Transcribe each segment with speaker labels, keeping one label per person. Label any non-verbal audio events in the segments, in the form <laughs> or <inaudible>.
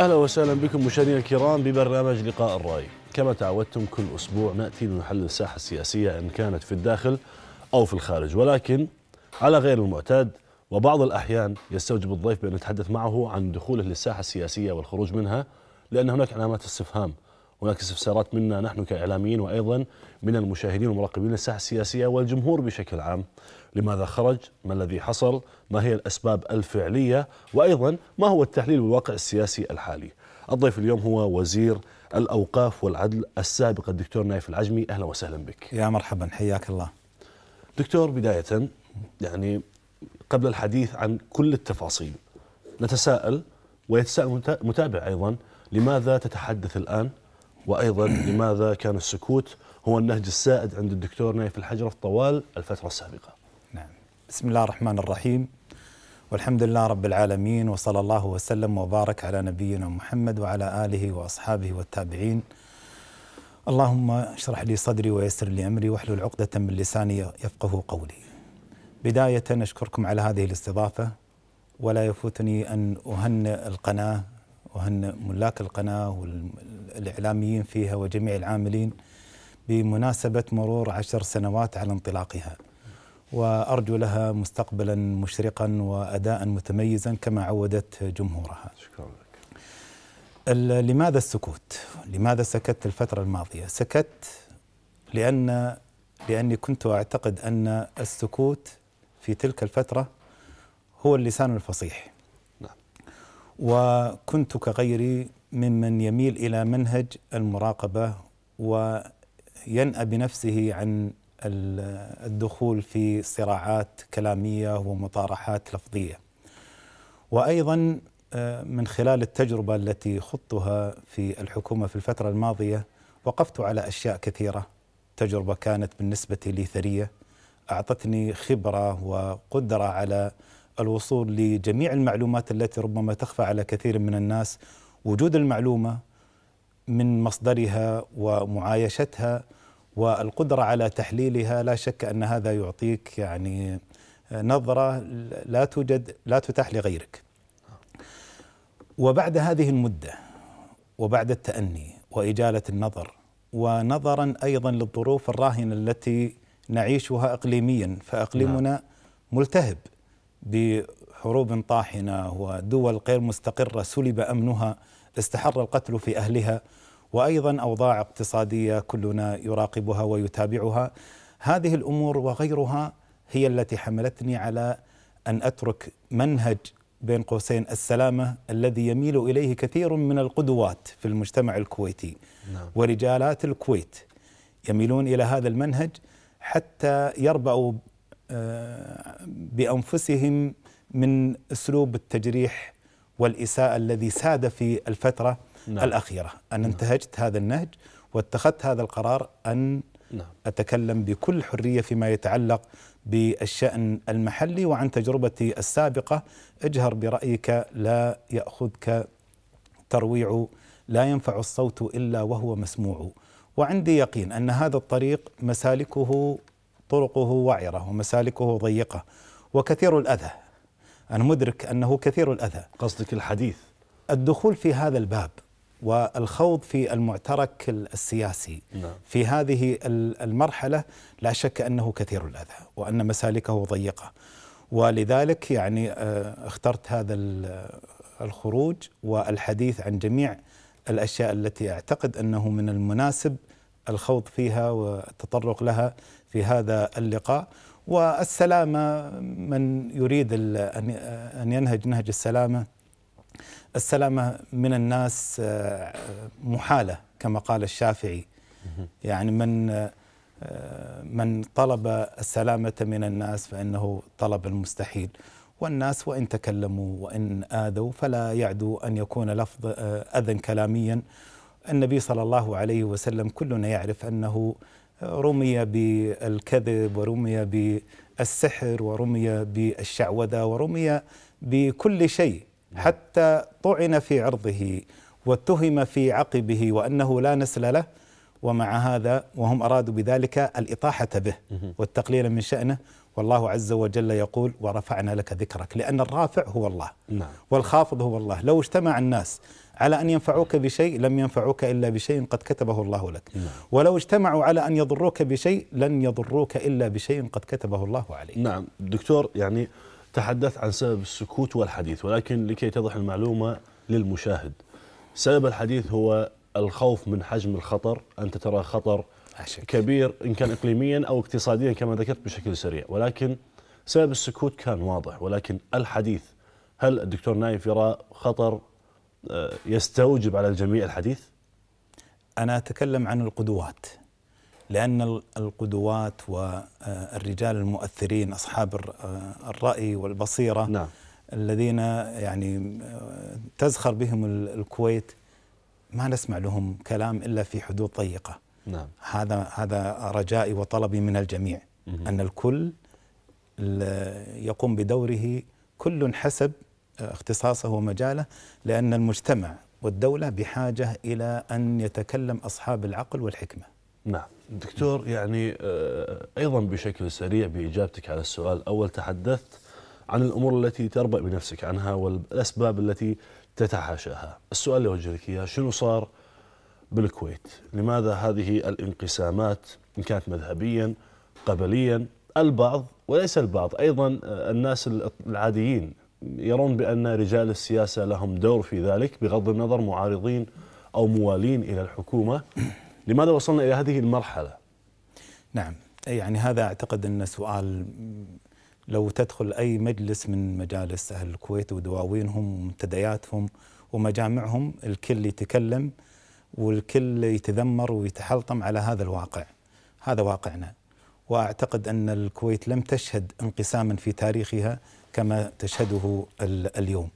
Speaker 1: اهلا وسهلا بكم مشاهدينا الكرام ببرنامج لقاء الراي، كما تعودتم كل اسبوع ناتي لنحلل الساحه السياسيه ان كانت في الداخل او في الخارج، ولكن على غير المعتاد وبعض الاحيان يستوجب الضيف بان نتحدث معه عن دخوله للساحه السياسيه والخروج منها لان هناك علامات استفهام، هناك استفسارات منا نحن كاعلاميين وايضا من المشاهدين والمراقبين للساحه السياسيه والجمهور بشكل عام. لماذا خرج ما الذي حصل ما هي الأسباب الفعلية وأيضا ما هو التحليل بالواقع السياسي الحالي الضيف اليوم هو وزير الأوقاف والعدل السابق الدكتور نايف العجمي أهلا وسهلا بك يا مرحبا حياك الله دكتور بداية يعني قبل الحديث عن كل التفاصيل نتساءل ويتساءل متابع أيضا لماذا تتحدث الآن وأيضا <clears throat> لماذا كان السكوت هو النهج
Speaker 2: السائد عند الدكتور نايف الحجرف طوال الفترة السابقة بسم الله الرحمن الرحيم والحمد لله رب العالمين وصلى الله وسلم وبارك على نبينا محمد وعلى اله واصحابه والتابعين اللهم اشرح لي صدري ويسر لي امري واحلل عقدة من لساني يفقه قولي. بداية اشكركم على هذه الاستضافة ولا يفوتني ان اهنئ القناة اهنئ ملاك القناة والاعلاميين فيها وجميع العاملين بمناسبة مرور عشر سنوات على انطلاقها. وأرجو لها مستقبلا مشرقا وأداء متميزا كما عودت جمهورها شكرا لك لماذا السكوت؟ لماذا سكت الفترة الماضية؟ سكت لأن لأني كنت أعتقد أن السكوت في تلك الفترة هو اللسان الفصيح نعم. وكنت كغيري ممن يميل إلى منهج المراقبة وينأى بنفسه عن الدخول في صراعات كلاميه ومطارحات لفظيه. وايضا آه، من خلال التجربه التي خضتها في الحكومه في الفتره الماضيه وقفت على اشياء كثيره. تجربه كانت بالنسبه لي ثريه اعطتني خبره وقدره على الوصول لجميع المعلومات التي ربما تخفى على كثير من الناس وجود المعلومه من مصدرها ومعايشتها والقدرة على تحليلها لا شك أن هذا يعطيك يعني آه، نظرة لا توجد لا تتاح لغيرك وبعد هذه المدة وبعد التأني وإجالة النظر ونظرا أيضا للظروف الراهنة التي نعيشها إقليميا فإقليمنا نعم. ملتهب بحروب طاحنة ودول غير مستقرة سلب أمنها استحر القتل في أهلها وايضا اوضاع اقتصاديه كلنا يراقبها ويتابعها هذه الامور وغيرها هي التي حملتني على ان اترك منهج بين قوسين السلامه الذي يميل اليه كثير من القدوات في المجتمع الكويتي نعم. ورجالات الكويت يميلون الى هذا المنهج حتى يربأوا آه، بانفسهم من اسلوب التجريح والاساءه الذي ساد في الفتره نعم. الأخيرة أن نعم. انتهجت هذا النهج واتخذت هذا القرار أن نعم. أتكلم بكل حرية فيما يتعلق بالشأن المحلي وعن تجربتي السابقة اجهر برأيك لا يأخذك ترويع لا ينفع الصوت إلا وهو مسموع وعندي يقين أن هذا الطريق مسالكه طرقه وعرة ومسالكه ضيقة وكثير الأذى أنا مدرك أنه كثير الأذى قصدك الحديث الدخول في هذا الباب والخوض في المعترك السياسي نعم. في هذه المرحلة لا شك أنه كثير الأذى وأن مسالكه ضيقة ولذلك يعني آه، اخترت هذا الخروج والحديث عن جميع الأشياء التي أعتقد أنه من المناسب الخوض فيها والتطرق لها في هذا اللقاء والسلامة من يريد أن ينهج نهج السلامة السلامة من الناس آه، محالة كما قال الشافعي يعني من آه، من طلب السلامة من الناس فإنه طلب المستحيل والناس وإن تكلموا وإن آذوا فلا يعدو أن يكون لفظ آه، أذى كلاميا النبي صلى الله عليه وسلم كلنا يعرف أنه رمي بالكذب ورمي بالسحر ورمي بالشعوذة ورمي بكل شيء نعم. حتى طعن في عرضه واتهم في عقبه وأنه لا نسل له ومع هذا وهم أرادوا بذلك الإطاحة به والتقليل من شأنه والله عز وجل يقول ورفعنا لك ذكرك لأن الرافع هو الله نعم. والخافض هو الله لو اجتمع الناس على أن ينفعوك بشيء لم ينفعوك إلا بشيء قد كتبه الله لك نعم. ولو اجتمعوا على أن يضروك بشيء لن يضروك إلا بشيء قد كتبه الله عليك نعم دكتور يعني
Speaker 1: تحدثت عن سبب السكوت والحديث ولكن لكي تضح المعلومة للمشاهد سبب الحديث هو الخوف من حجم الخطر أنت ترى خطر عشان. كبير إن كان إقليميا أو اقتصاديا كما ذكرت بشكل سريع ولكن سبب السكوت كان واضح ولكن الحديث هل الدكتور نايف يرى خطر آه، يستوجب
Speaker 2: على الجميع الحديث؟ أنا أتكلم عن القدوات لأن القدوات والرجال المؤثرين أصحاب الرأي والبصيرة نعم. الذين يعني تزخر بهم الكويت ما نسمع لهم كلام إلا في حدود ضيقة نعم. هذا هذا رجائي وطلبي من الجميع مهم. أن الكل يقوم بدوره كل حسب اختصاصه ومجاله لأن المجتمع والدولة بحاجة إلى أن يتكلم أصحاب العقل والحكمة
Speaker 1: نعم دكتور يعني آه، أيضا بشكل سريع بإجابتك على السؤال الأول تحدثت عن الأمور التي تربأ بنفسك عنها والأسباب التي تتحاشاها السؤال اللي أوجه لك إياه شنو صار بالكويت لماذا هذه الانقسامات إن كانت مذهبيا قبليا البعض وليس البعض أيضا آه، الناس العاديين يرون بأن رجال السياسة لهم دور في ذلك بغض النظر معارضين
Speaker 2: أو موالين إلى الحكومة لماذا وصلنا إلى هذه المرحلة؟ نعم يعني هذا أعتقد أنه سؤال لو تدخل أي مجلس من مجالس أهل الكويت ودواوينهم ومنتدياتهم ومجامعهم الكل يتكلم والكل يتذمر ويتحلطم على هذا الواقع هذا واقعنا واعتقد ان الكويت لم تشهد انقساما في تاريخها كما تشهده اليوم.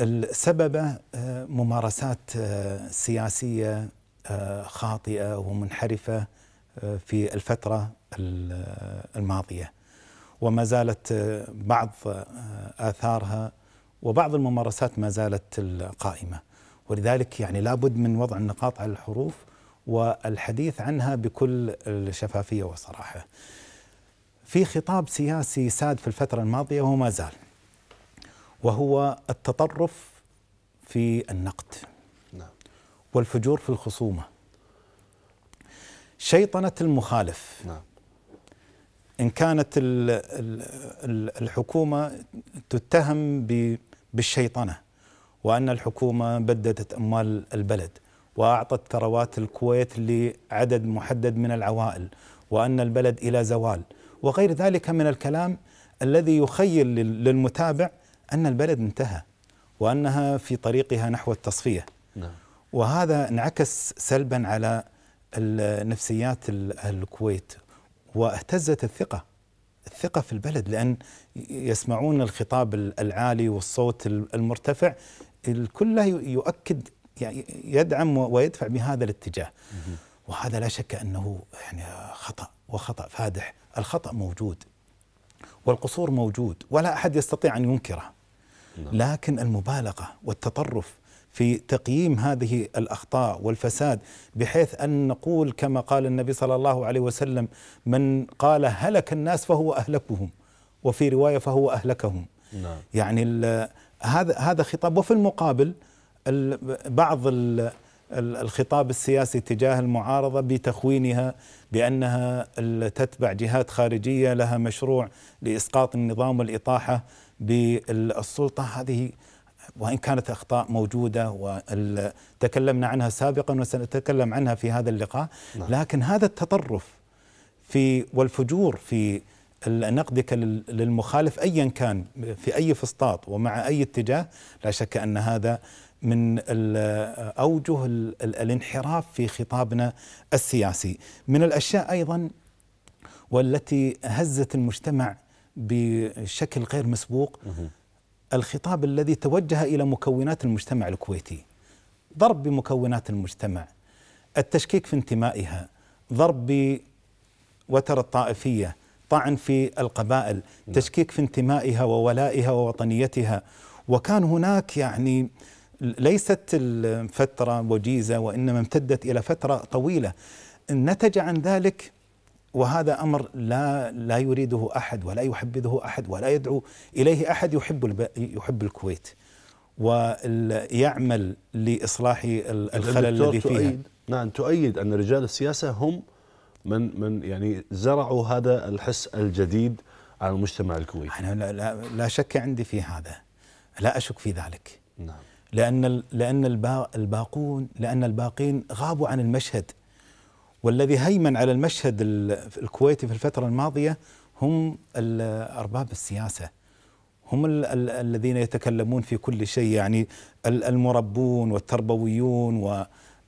Speaker 2: السبب آه، ممارسات آه، سياسيه آه، خاطئه ومنحرفه آه، في الفتره آه، الماضيه وما زالت بعض اثارها وبعض الممارسات ما زالت قائمه ولذلك يعني لابد من وضع النقاط على الحروف والحديث عنها بكل شفافيه وصراحه. في خطاب سياسي ساد في الفتره الماضيه وما زال وهو التطرف في النقد والفجور في الخصومة شيطنة المخالف نعم. إن كانت الحكومة تتهم بالشيطنة وأن الحكومة بددت أموال البلد وأعطت ثروات الكويت لعدد محدد من العوائل وأن البلد إلى زوال وغير ذلك من الكلام الذي يخيل للمتابع أن البلد انتهى وأنها في طريقها نحو التصفية نعم. وهذا انعكس سلبا على نفسيات الكويت واهتزت الثقة الثقة في البلد لأن يسمعون الخطاب العالي والصوت المرتفع الكل يؤكد يعني يدعم ويدفع بهذا الاتجاه وهذا لا شك أنه يعني خطأ وخطأ فادح الخطأ موجود والقصور موجود ولا أحد يستطيع أن ينكره نعم. لكن المبالغة والتطرف في تقييم هذه الاخطاء والفساد بحيث ان نقول كما قال النبي صلى الله عليه وسلم من قال هلك الناس فهو اهلكهم وفي روايه فهو اهلكهم نعم. يعني هذا هذا خطاب وفي المقابل بعض الخطاب السياسي تجاه المعارضه بتخوينها بانها تتبع جهات خارجيه لها مشروع لاسقاط النظام والاطاحه بالسلطه هذه وان كانت اخطاء موجوده وتكلمنا عنها سابقا وسنتكلم عنها في هذا اللقاء نعم. لكن هذا التطرف في والفجور في نقدك للمخالف ايا كان في اي فسطاط ومع اي اتجاه لا شك ان هذا من اوجه الانحراف في خطابنا السياسي من الاشياء ايضا والتي هزت المجتمع بشكل غير مسبوق الخطاب الذي توجه الى مكونات المجتمع الكويتي ضرب بمكونات المجتمع التشكيك في انتمائها ضرب بوتر الطائفيه طعن في القبائل نعم. تشكيك في انتمائها وولائها ووطنيتها وكان هناك يعني ليست الفتره وجيزه وانما امتدت الى فتره طويله نتج عن ذلك وهذا امر لا لا يريده احد ولا يحبذه احد ولا يدعو اليه احد يحب يحب الكويت ويعمل لاصلاح الخلل الذي فيها تؤيد
Speaker 1: نعم تؤيد ان رجال السياسه هم من من
Speaker 2: يعني زرعوا هذا الحس الجديد على المجتمع الكويتي انا لا, لا, لا شك عندي في هذا لا اشك في ذلك نعم لان لان الباقون لان الباقين غابوا عن المشهد والذي هيمن على المشهد الكويتي في الفترة الماضية هم أرباب السياسة هم الـ الـ الذين يتكلمون في كل شيء يعني المربون والتربويون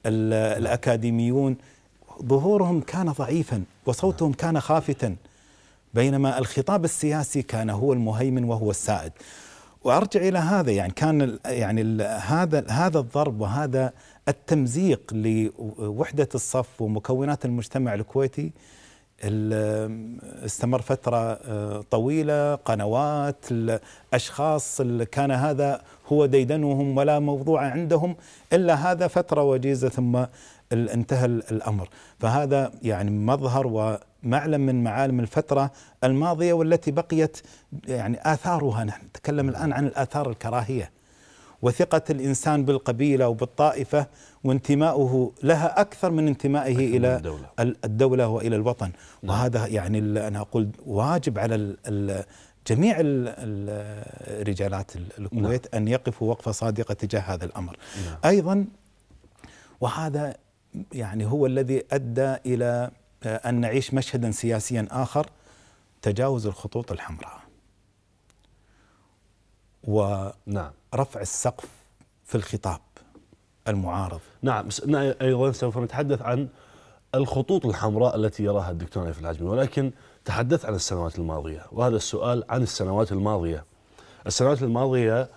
Speaker 2: والأكاديميون نعم. ظهورهم كان ضعيفا وصوتهم نعم. كان خافتا بينما الخطاب السياسي كان هو المهيمن وهو السائد وارجع الى هذا يعني كان يعني هذا هذا الضرب وهذا التمزيق لوحدة الصف ومكونات المجتمع الكويتي استمر فترة آه، طويلة قنوات الأشخاص اللي كان هذا هو ديدنهم ولا موضوع عندهم إلا هذا فترة وجيزة ثم انتهى الأمر فهذا يعني مظهر ومعلم من معالم الفترة الماضية والتي بقيت يعني آثارها نحن نتكلم الآن عن الآثار الكراهية وثقة الإنسان بالقبيلة وبالطائفة وانتمائه لها أكثر من انتمائه أكثر إلى من الدولة. الدولة وإلى الوطن نعم. وهذا يعني أنا أقول واجب على جميع الرجالات رجالات نعم. الكويت نعم. أن يقفوا وقفة صادقة تجاه هذا الأمر نعم. أيضا وهذا يعني هو الذي أدى إلى آه، أن نعيش مشهدا سياسيا آخر تجاوز الخطوط الحمراء و نعم رفع السقف في الخطاب
Speaker 1: المعارض نعم أيضا سوف نتحدث عن الخطوط الحمراء التي يراها الدكتور نايف العجمي ولكن تحدث عن السنوات الماضية وهذا السؤال عن السنوات الماضية السنوات الماضية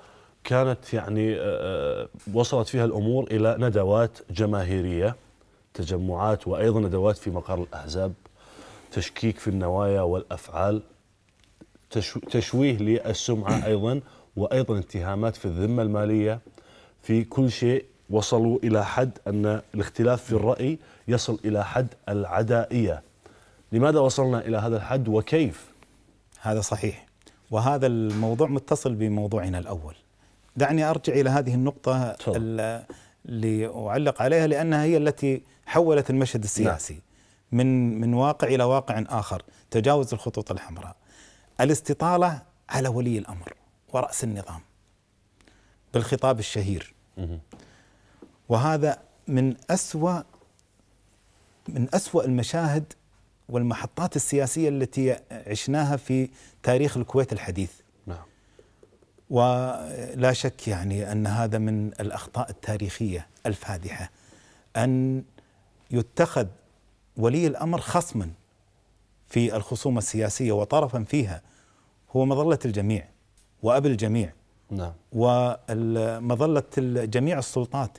Speaker 1: كانت يعني آه، آه، وصلت فيها الأمور إلى ندوات جماهيرية تجمعات وأيضا ندوات في مقر الأحزاب تشكيك في النوايا والأفعال تشويه للسمعة أيضا وايضا اتهامات في الذمه الماليه في كل شيء وصلوا الى حد ان الاختلاف في الراي يصل الى حد العدائيه.
Speaker 2: لماذا وصلنا الى هذا الحد وكيف؟ هذا صحيح وهذا الموضوع متصل بموضوعنا الاول. دعني ارجع الى هذه النقطه اللي اعلق عليها لانها هي التي حولت المشهد السياسي نعم. من من واقع الى واقع اخر، تجاوز الخطوط الحمراء. الاستطاله على ولي الامر. ورأس النظام بالخطاب الشهير وهذا من أسوأ من أسوأ المشاهد والمحطات السياسية التي عشناها في تاريخ الكويت الحديث نعم ولا شك يعني أن هذا من الأخطاء التاريخية الفادحة أن يتخذ ولي الأمر خصما في الخصومة السياسية وطرفا فيها هو مظلة الجميع وأب الجميع نعم ومظلة جميع السلطات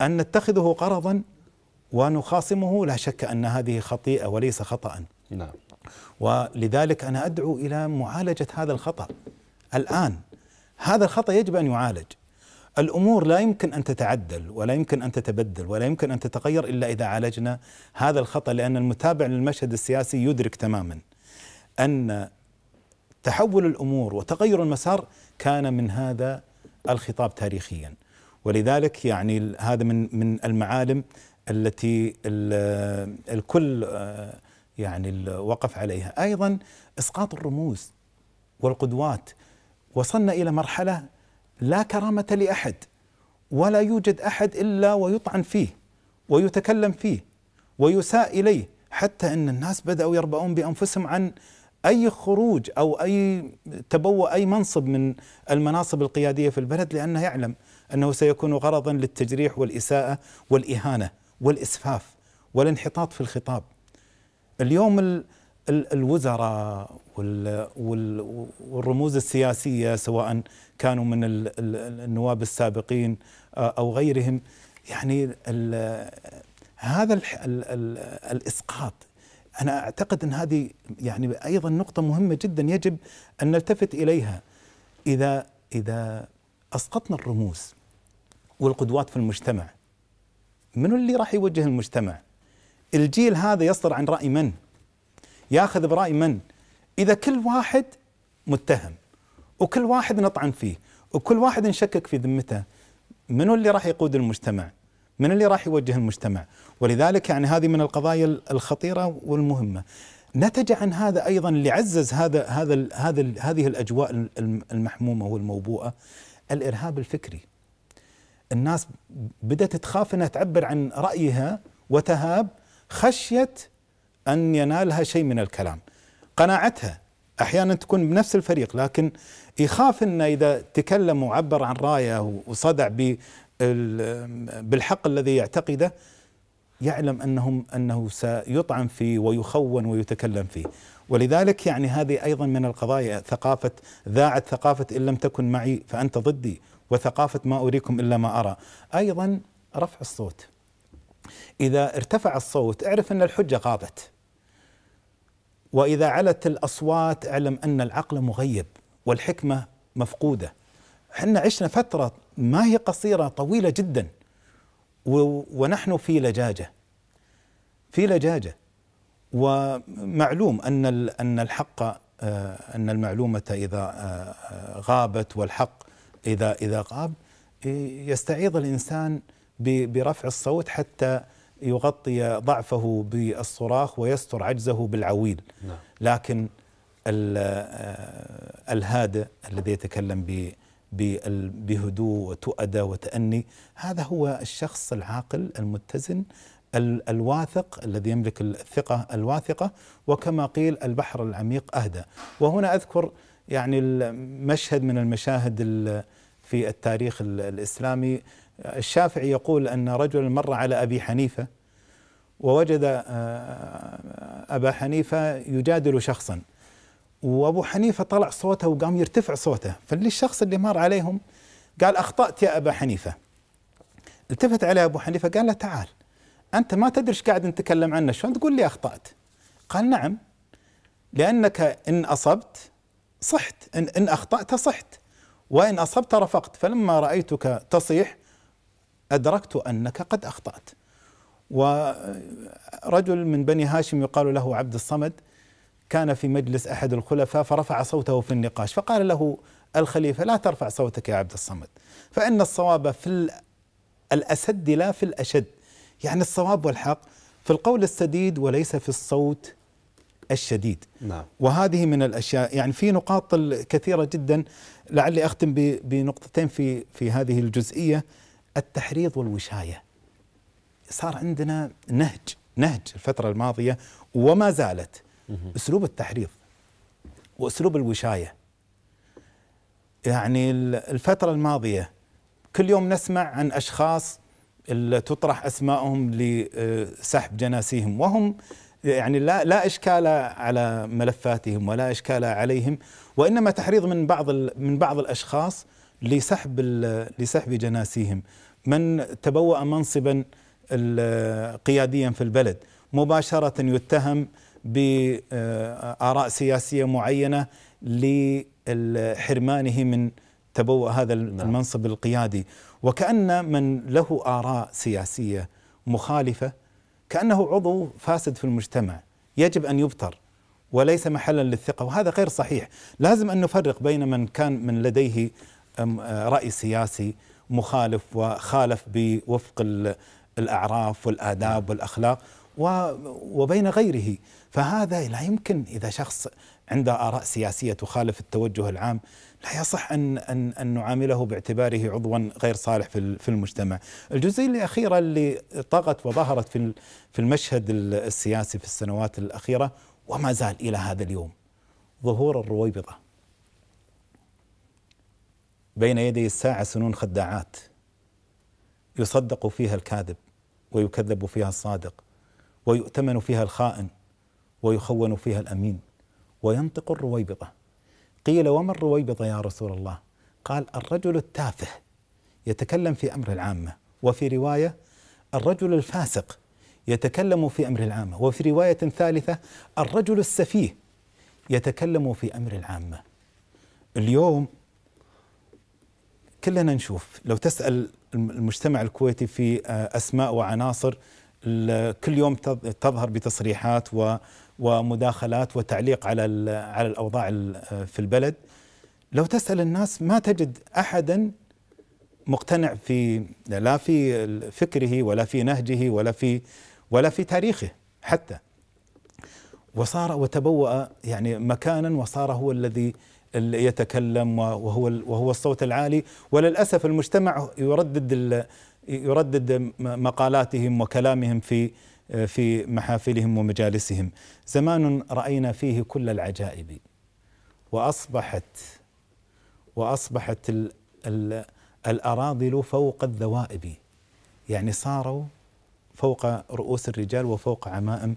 Speaker 2: أن نتخذه قرضا ونخاصمه لا شك أن هذه خطيئة وليس خطأ نعم ولذلك أنا أدعو إلى معالجة هذا الخطأ الآن هذا الخطأ يجب أن يعالج الامور لا يمكن ان تتعدل ولا يمكن ان تتبدل ولا يمكن ان تتغير الا اذا عالجنا هذا الخطا لان المتابع للمشهد السياسي يدرك تماما ان تحول الامور وتغير المسار كان من هذا الخطاب تاريخيا ولذلك يعني هذا من من المعالم التي الكل آه، يعني وقف عليها ايضا اسقاط الرموز والقدوات وصلنا الى مرحله لا كرامه لاحد ولا يوجد احد الا ويطعن فيه ويتكلم فيه ويساء اليه حتى ان الناس بداوا يربؤون بانفسهم عن اي خروج او اي تبوء اي منصب من المناصب القياديه في البلد لانه يعلم انه سيكون غرضا للتجريح والاساءه والاهانه والاسفاف والانحطاط في الخطاب. اليوم ال ال الوزراء وال وال والرموز السياسيه سواء كانوا من ال النواب السابقين آه، او غيرهم يعني هذا الاسقاط أنا أعتقد أن هذه يعني أيضا نقطة مهمة جدا يجب أن نلتفت إليها إذا إذا أسقطنا الرموز والقدوات في المجتمع من اللي راح يوجه المجتمع الجيل هذا يصدر عن رأي من ياخذ برأي من إذا كل واحد متهم وكل واحد نطعن فيه وكل واحد نشكك في ذمته من اللي راح يقود المجتمع من اللي راح يوجه المجتمع ولذلك يعني هذه من القضايا الخطيره والمهمه. نتج عن هذا ايضا اللي عزز هذا هذا هذا هذه الاجواء المحمومه والموبوءه الارهاب الفكري. الناس بدات تخاف انها تعبر عن رايها وتهاب خشيه ان ينالها شيء من الكلام. قناعتها احيانا تكون بنفس الفريق لكن يخاف انه اذا تكلم وعبر عن رايه وصدع بالحق الذي يعتقده يعلم أنهم أنه سيطعن فيه ويخون ويتكلم فيه ولذلك يعني هذه أيضا من القضايا ثقافة ذاعت ثقافة إن لم تكن معي فأنت ضدي وثقافة ما أريكم إلا ما أرى أيضا رفع الصوت إذا ارتفع الصوت اعرف أن الحجة غابت وإذا علت الأصوات اعلم أن العقل مغيب والحكمة مفقودة احنا عشنا فترة ما هي قصيرة طويلة جدا ونحن في لجاجه في لجاجه ومعلوم ان ان الحق آه، ان المعلومه اذا آه، آه، غابت والحق اذا اذا غاب يستعيض الانسان برفع الصوت حتى يغطي ضعفه بالصراخ ويستر عجزه بالعويل نعم. لكن الهادئ الذي يتكلم بهدوء وتؤدى وتأني هذا هو الشخص العاقل المتزن الواثق الذي يملك الثقة الواثقة وكما قيل البحر العميق أهدى وهنا أذكر يعني مشهد من المشاهد في التاريخ الإسلامي الشافعي يقول أن رجلا مر على أبي حنيفة ووجد آه، أبا حنيفة يجادل شخصا وابو حنيفه طلع صوته وقام يرتفع صوته فالشخص اللي مر عليهم قال اخطات يا ابا حنيفه التفت عليه ابو حنيفه قال له تعال انت ما تدري ايش قاعد نتكلم عنه شلون تقول لي اخطات قال نعم لانك ان اصبت صحت ان, إن اخطات صحت وان اصبت رفقت فلما رايتك تصيح ادركت انك قد اخطات ورجل من بني هاشم يقال له عبد الصمد كان في مجلس أحد الخلفاء فرفع صوته في النقاش فقال له الخليفة لا ترفع صوتك يا عبد الصمد فإن الصواب في الأسد لا في الأشد يعني الصواب والحق في القول السديد وليس في الصوت الشديد نعم. وهذه من الأشياء يعني في نقاط كثيرة جدا لعلي أختم بنقطتين في, في هذه الجزئية التحريض والوشاية صار عندنا نهج نهج الفترة الماضية وما زالت اسلوب التحريض واسلوب الوشايه يعني الفتره الماضيه كل يوم نسمع عن اشخاص اللي تطرح اسمائهم لسحب جناسيهم وهم يعني لا لا اشكال على ملفاتهم ولا اشكال عليهم وانما تحريض من بعض من بعض الاشخاص لسحب لسحب جناسيهم من تبوأ منصبا قياديا في البلد مباشره يتهم بآراء سياسية معينة لحرمانه من تبوء هذا نعم. المنصب القيادي وكأن من له آراء سياسية مخالفة كأنه عضو فاسد في المجتمع يجب أن يبتر وليس محلا للثقة وهذا غير صحيح لازم أن نفرق بين من كان من لديه آه، رأي سياسي مخالف وخالف بوفق الأعراف والآداب نعم. والأخلاق وبين غيره فهذا لا يمكن اذا شخص عنده اراء سياسيه تخالف التوجه العام لا يصح ان ان ان نعامله باعتباره عضوا غير صالح في في المجتمع. الجزئيه الاخيره اللي طغت وظهرت في في المشهد السياسي في السنوات الاخيره وما زال الى هذا اليوم ظهور الرويبضه بين يدي الساعه سنون خداعات يصدق فيها الكاذب ويكذب فيها الصادق ويؤتمن فيها الخائن ويخون فيها الأمين وينطق الرويبضة قيل وما الرويبضة يا رسول الله قال الرجل التافه يتكلم في أمر العامة وفي رواية الرجل الفاسق يتكلم في أمر العامة وفي رواية ثالثة الرجل السفيه يتكلم في أمر العامة اليوم كلنا نشوف لو تسأل المجتمع الكويتي في آه، أسماء وعناصر كل يوم تظهر بتصريحات و ومداخلات وتعليق على على الاوضاع في البلد لو تسال الناس ما تجد احدا مقتنع في لا في فكره ولا في نهجه ولا في ولا في تاريخه حتى وصار وتبوأ يعني مكانا وصار هو الذي يتكلم وهو وهو الصوت العالي وللاسف المجتمع يردد يردد مقالاتهم وكلامهم في في محافلهم ومجالسهم زمان راينا فيه كل العجائب واصبحت واصبحت الـ الـ الاراذل فوق الذوائب يعني صاروا فوق رؤوس الرجال وفوق عمائم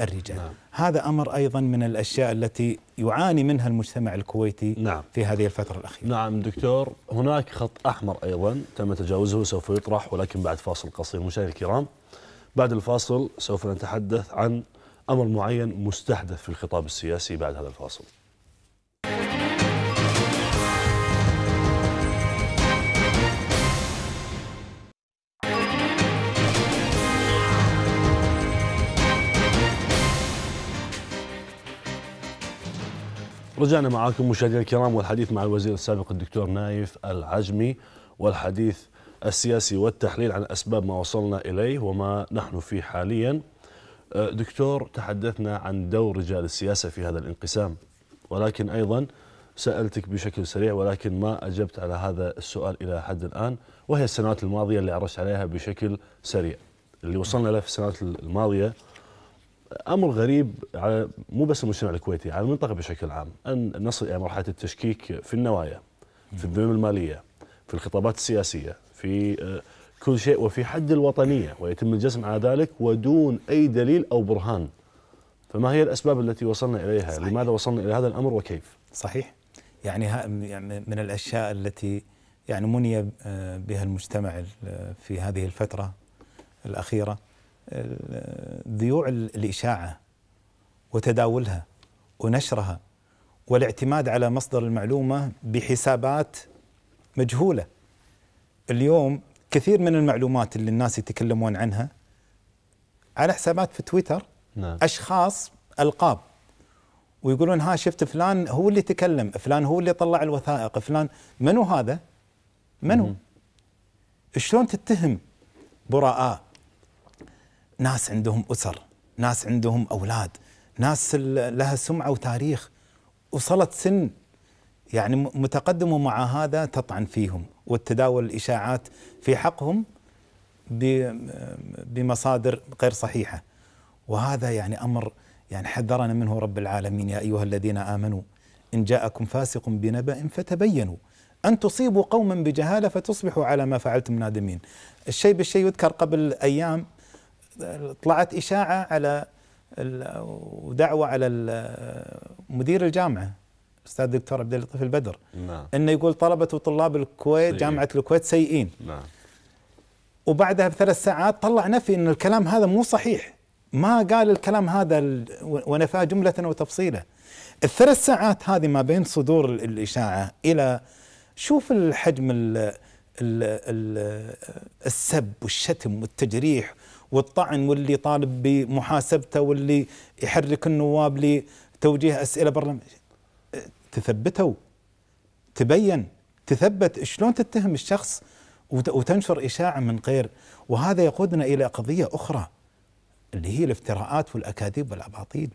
Speaker 2: الرجال نعم. هذا أمر أيضا من الأشياء التي يعاني منها المجتمع الكويتي نعم. في هذه الفترة الأخيرة
Speaker 1: نعم دكتور هناك خط أحمر أيضا تم تجاوزه سوف يطرح ولكن بعد فاصل قصير مشاهدي الكرام بعد الفاصل سوف نتحدث عن أمر معين مستهدف في الخطاب السياسي بعد هذا الفاصل رجعنا معاكم مشاهدينا الكرام والحديث مع الوزير السابق الدكتور نايف العجمي والحديث السياسي والتحليل عن أسباب ما وصلنا إليه وما نحن فيه حاليا أه، دكتور تحدثنا عن دور رجال السياسة في هذا الانقسام ولكن أيضا سألتك بشكل سريع ولكن ما أجبت على هذا السؤال إلى حد الآن وهي السنوات الماضية اللي عرجت عليها بشكل سريع اللي وصلنا له في السنوات الماضية أمر غريب على مو بس المجتمع الكويتي على المنطقة بشكل عام أن نصل إلى مرحلة التشكيك في النوايا في الذموم المالية في الخطابات السياسية في آه، كل شيء وفي حد الوطنية ويتم الجزم على ذلك ودون أي دليل أو برهان فما هي الأسباب
Speaker 2: التي وصلنا إليها صحيح. لماذا وصلنا إلى هذا الأمر وكيف صحيح يعني, يعني من الأشياء التي يعني مني آه، بها المجتمع آه، في هذه الفترة الأخيرة ذيوع الإشاعة وتداولها ونشرها والاعتماد على مصدر المعلومة بحسابات مجهولة اليوم كثير من المعلومات اللي الناس يتكلمون عنها على حسابات في تويتر نعم. اشخاص القاب ويقولون ها شفت فلان هو اللي تكلم فلان هو اللي طلع الوثائق فلان منو هذا منو شلون تتهم براء ناس عندهم اسر ناس عندهم اولاد ناس لها سمعه وتاريخ وصلت سن يعني متقدمه مع هذا تطعن فيهم والتداول الإشاعات في حقهم بمصادر غير صحيحة وهذا يعني أمر يعني حذرنا منه رب العالمين يا أيها الذين آمنوا إن جاءكم فاسق بنبأ فتبينوا أن تصيبوا قوما بجهالة فتصبحوا على ما فعلتم نادمين الشيء بالشيء يذكر قبل أيام طلعت إشاعة على ودعوة على مدير الجامعة استاذ دكتور عبد اللطيف البدر نعم. انه يقول طلبه وطلاب الكويت سيئين. إيه. جامعه الكويت سيئين نعم. وبعدها بثلاث ساعات طلع نفي ان الكلام هذا مو صحيح ما قال الكلام هذا ونفاه جمله وتفصيله الثلاث ساعات هذه ما بين صدور الاشاعه الى شوف الحجم الـ الـ الـ السب والشتم والتجريح والطعن واللي طالب بمحاسبته واللي يحرك النواب لتوجيه اسئله برلمانيه تثبتوا تبين تثبت شلون تتهم الشخص وتنشر إشاعة من غير وهذا يقودنا إلى قضية أخرى اللي هي الافتراءات والأكاذيب والأباطيل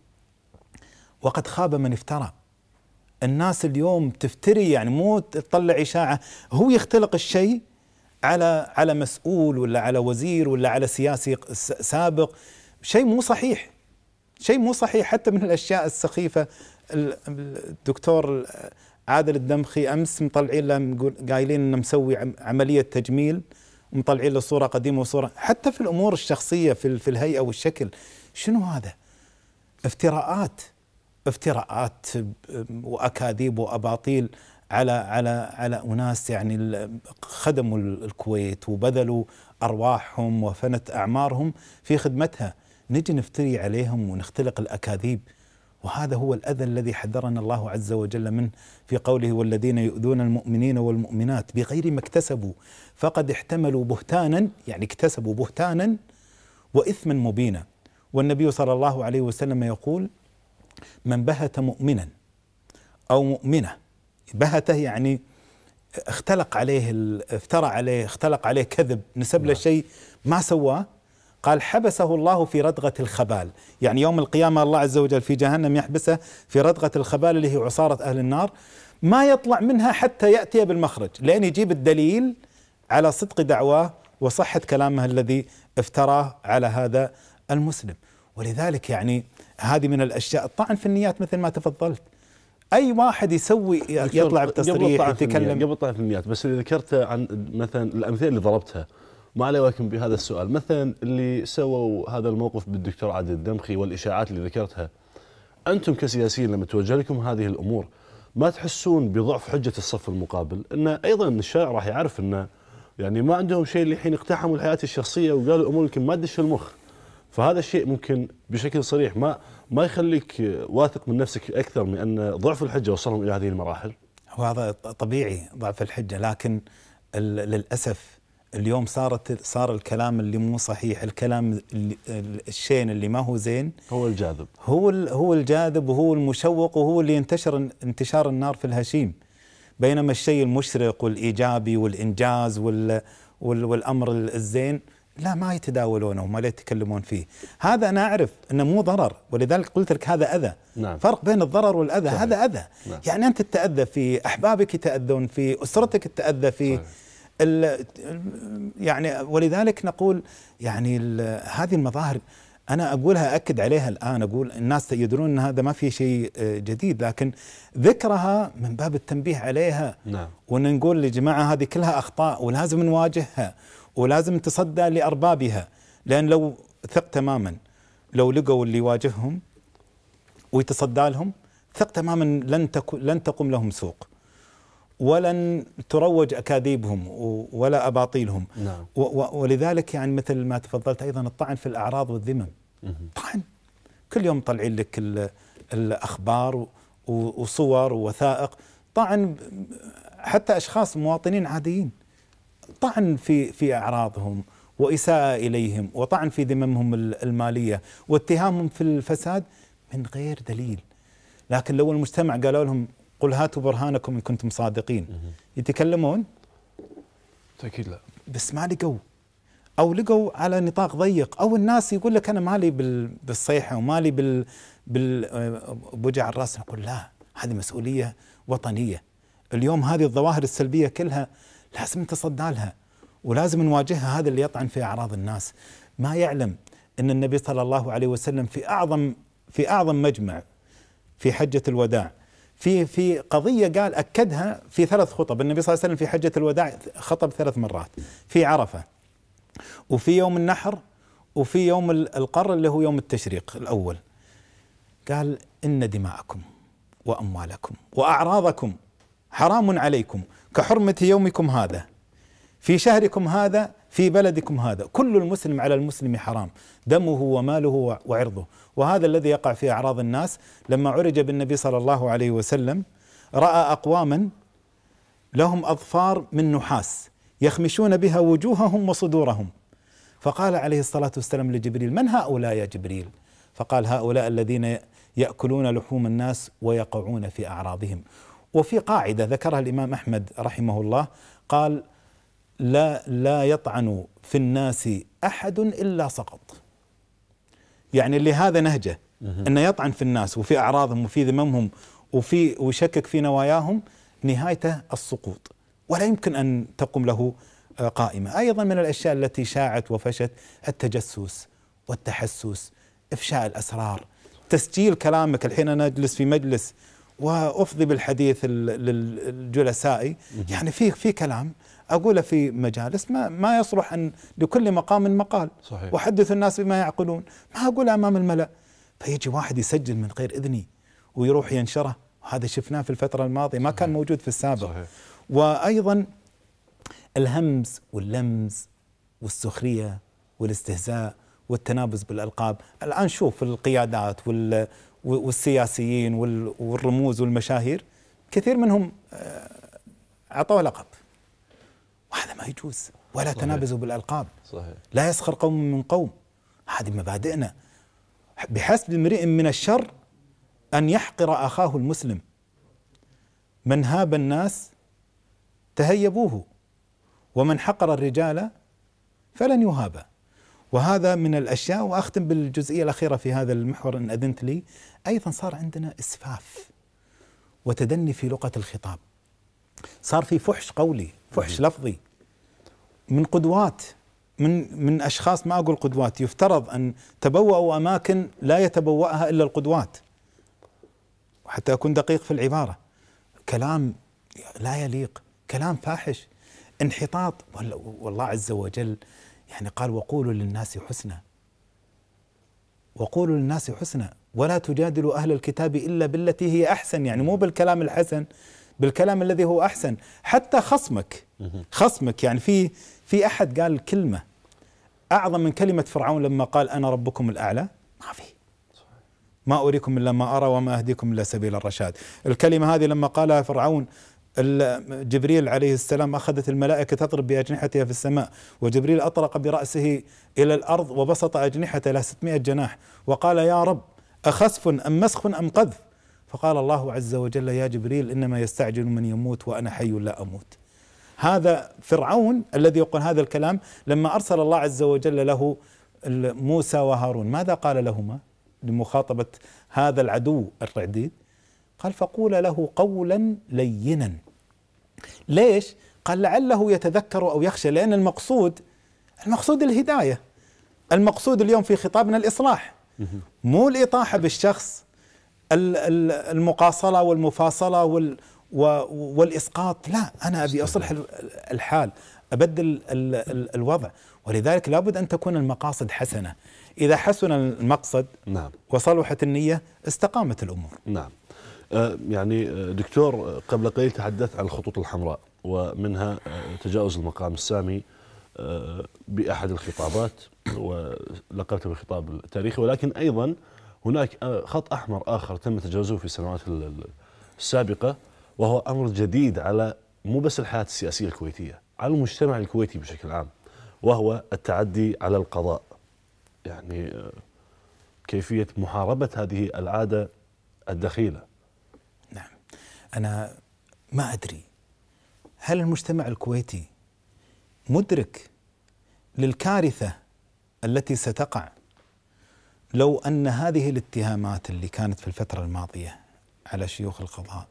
Speaker 2: وقد خاب من افترى الناس اليوم تفتري يعني مو تطلع إشاعة هو يختلق الشيء على على مسؤول ولا على وزير ولا على سياسي سابق شيء مو صحيح شيء مو صحيح حتى من الاشياء السخيفه الدكتور عادل الدمخي امس مطلعين له قايلين انه مسوي عمليه تجميل ومطلعين له صوره قديمه وصوره حتى في الامور الشخصيه في في الهيئه والشكل شنو هذا؟ افتراءات افتراءات واكاذيب واباطيل على على على اناس يعني خدموا الكويت وبذلوا ارواحهم وفنت اعمارهم في خدمتها نجي نفتري عليهم ونختلق الاكاذيب وهذا هو الأذى الذي حذرنا الله عز وجل منه في قوله والذين يؤذون المؤمنين والمؤمنات بغير ما اكتسبوا فقد احتملوا بهتانا يعني اكتسبوا بهتانا وإثما مبينا والنبي صلى الله عليه وسلم يقول من بهت مؤمنا أو مؤمنة بهته يعني اختلق عليه افترى عليه اختلق عليه كذب نسب له نعم. شيء ما سواه قال حبسه الله في ردغة الخبال يعني يوم القيامة الله عز وجل في جهنم يحبسه في ردغة الخبال اللي هي عصارة أهل النار ما يطلع منها حتى يأتي بالمخرج لأن يجيب الدليل على صدق دعواه وصحة كلامه الذي افتراه على هذا المسلم ولذلك يعني هذه من الأشياء الطعن في النيات مثل ما تفضلت اي واحد يسوي يطلع بتصريح يتكلم
Speaker 1: قبل الطعن في النيات بس اللي ذكرته عن مثلا الامثله اللي ضربتها ما عليكم بهذا السؤال مثلا اللي سووا هذا الموقف بالدكتور عادل الدمخي والاشاعات اللي ذكرتها انتم كسياسيين لما توجه لكم هذه الامور ما تحسون بضعف حجه الصف المقابل ان ايضا الشارع راح يعرف انه يعني ما عندهم شيء اللي الحين اقتحموا الحياه الشخصيه وقالوا امور يمكن ما تدش المخ فهذا الشيء ممكن بشكل صريح ما ما يخليك واثق من نفسك اكثر من ان
Speaker 2: ضعف الحجه وصلهم الى هذه المراحل هو هذا طبيعي ضعف الحجه لكن للاسف اليوم صارت صار الكلام اللي مو صحيح الكلام اللي الشين اللي ما هو زين هو الجاذب هو هو الجاذب وهو المشوق وهو اللي ينتشر انتشار النار في الهشيم بينما الشيء المشرق والايجابي والانجاز وال والامر الزين لا ما يتداولونه وما لا يتكلمون فيه هذا أنا أعرف أنه مو ضرر ولذلك قلت لك هذا أذى نعم. فرق بين الضرر والأذى صحيح. هذا أذى نعم. يعني أنت تتأذى في أحبابك يتأذون في أسرتك تتأذى في صحيح. يعني ولذلك نقول يعني هذه المظاهر انا اقولها اكد عليها الان اقول الناس يدرون ان هذا ما في شيء آه، جديد لكن ذكرها من باب التنبيه عليها نعم وان نقول لجماعه هذه كلها اخطاء ولازم نواجهها ولازم نتصدى لاربابها لان لو ثق تماما لو لقوا اللي يواجههم ويتصدى لهم ثق تماما لن لن تقوم لهم سوق ولن تروج اكاذيبهم ولا اباطيلهم نعم. ولذلك يعني مثل ما تفضلت ايضا الطعن في الاعراض والذمم طعن كل يوم طلعين لك الاخبار وصور ووثائق طعن حتى اشخاص مواطنين عاديين طعن في في اعراضهم واساءه اليهم وطعن في ذممهم الماليه واتهامهم في الفساد من غير دليل لكن لو المجتمع قالوا لهم قل هاتوا برهانكم إن كنتم صادقين يتكلمون أكيد لا بس ما لقوا أو لقوا على نطاق ضيق أو الناس يقول لك أنا مالي بالصيحة ومالي بال بوجع الراس نقول لا هذه مسؤولية وطنية اليوم هذه الظواهر السلبية كلها لازم نتصدى لها ولازم نواجهها هذا اللي يطعن في أعراض الناس ما يعلم أن النبي صلى الله عليه وسلم في أعظم في أعظم مجمع في حجة الوداع في في قضيه قال اكدها في ثلاث خطب النبي صلى الله عليه وسلم في حجه الوداع خطب ثلاث مرات في عرفه وفي يوم النحر وفي يوم القر اللي هو يوم التشريق الاول قال ان دماءكم واموالكم واعراضكم حرام عليكم كحرمه يومكم هذا في شهركم هذا في بلدكم هذا كل المسلم على المسلم حرام دمه وماله وعرضه وهذا الذي يقع في أعراض الناس لما عرج بالنبي صلى الله عليه وسلم رأى أقواما لهم أظفار من نحاس يخمشون بها وجوههم وصدورهم فقال عليه الصلاة والسلام لجبريل من هؤلاء يا جبريل فقال هؤلاء الذين يأكلون لحوم الناس ويقعون في أعراضهم وفي قاعدة ذكرها الإمام أحمد رحمه الله قال لا لا يطعن في الناس احد الا سقط. يعني اللي هذا نهجه انه يطعن في الناس وفي اعراضهم وفي ذممهم وفي ويشكك في نواياهم نهايته السقوط ولا يمكن ان تقوم له آه، قائمه، ايضا من الاشياء التي شاعت وفشت التجسس والتحسس، افشاء الاسرار، تسجيل كلامك الحين انا اجلس في مجلس وافضي بالحديث للجلسائي يعني في في كلام أقوله في مجالس ما, ما يصلح أن لكل مقام مقال صحيح. وحدث الناس بما يعقلون ما اقول أمام الملأ فيجي واحد يسجل من غير إذني ويروح ينشره وهذا شفناه في الفترة الماضية ما صحيح. كان موجود في السابق صحيح. وأيضا الهمز واللمز والسخرية والاستهزاء والتنابز بالألقاب الآن شوف القيادات وال والسياسيين والرموز والمشاهير كثير منهم آه، أعطوه لقب ما يجوز ولا صحيح. تنابزوا بالألقاب صحيح. لا يسخر قوم من قوم هذه مبادئنا بحسب امرئ من الشر أن يحقر أخاه المسلم من هاب الناس تهيبوه ومن حقر الرجال فلن يهاب وهذا من الأشياء وأختم بالجزئية الأخيرة في هذا المحور إن أذنت لي أيضا صار عندنا إسفاف وتدني في لغة الخطاب صار في فحش قولي فحش لفظي من قدوات من من اشخاص ما اقول قدوات يفترض ان تبوأوا اماكن لا يتبوأها الا القدوات حتى اكون دقيق في العباره كلام لا يليق كلام فاحش انحطاط والله عز وجل يعني قال وقولوا للناس حسنى وقولوا للناس حسنى ولا تجادلوا اهل الكتاب الا بالتي هي احسن يعني مو بالكلام الحسن بالكلام الذي هو احسن حتى خصمك خصمك يعني في في احد قال كلمه اعظم من كلمه فرعون لما قال انا ربكم الاعلى ما في ما اريكم الا ما ارى وما اهديكم الا سبيل الرشاد الكلمه هذه لما قالها فرعون جبريل عليه السلام اخذت الملائكه تضرب باجنحتها في السماء وجبريل اطرق براسه الى الارض وبسط اجنحته له 600 جناح وقال يا رب اخسف ام مسخ ام قذف فقال الله عز وجل يا جبريل انما يستعجل من يموت وانا حي لا اموت هذا فرعون الذي يقول هذا الكلام لما ارسل الله عز وجل له موسى وهارون ماذا قال لهما لمخاطبه هذا العدو الرعديد قال فقول له قولا لينا ليش قال لعله يتذكر او يخشى لان المقصود المقصود الهدايه المقصود اليوم في خطابنا الاصلاح مو الاطاحه بالشخص المقاصله والمفاصله والإسقاط لا أنا أبي أصلح الحال أبدل الوضع ولذلك لابد أن تكون المقاصد حسنة إذا حسن المقصد نعم. وصلحت النية استقامت الأمور نعم أه، يعني أه، دكتور قبل قليل تحدثت عن الخطوط الحمراء
Speaker 1: ومنها أه، تجاوز المقام السامي بأحد الخطابات ولقبته بالخطاب التاريخي ولكن أيضا هناك خط أحمر آخر تم تجاوزه في السنوات السابقة وهو امر جديد على مو بس الحياه السياسيه الكويتيه، على المجتمع الكويتي بشكل عام وهو التعدي على القضاء. يعني آه، كيفيه محاربه هذه العاده
Speaker 2: الدخيله. نعم. انا ما ادري هل المجتمع الكويتي مدرك للكارثه التي ستقع لو ان هذه الاتهامات اللي كانت في الفتره الماضيه على شيوخ القضاء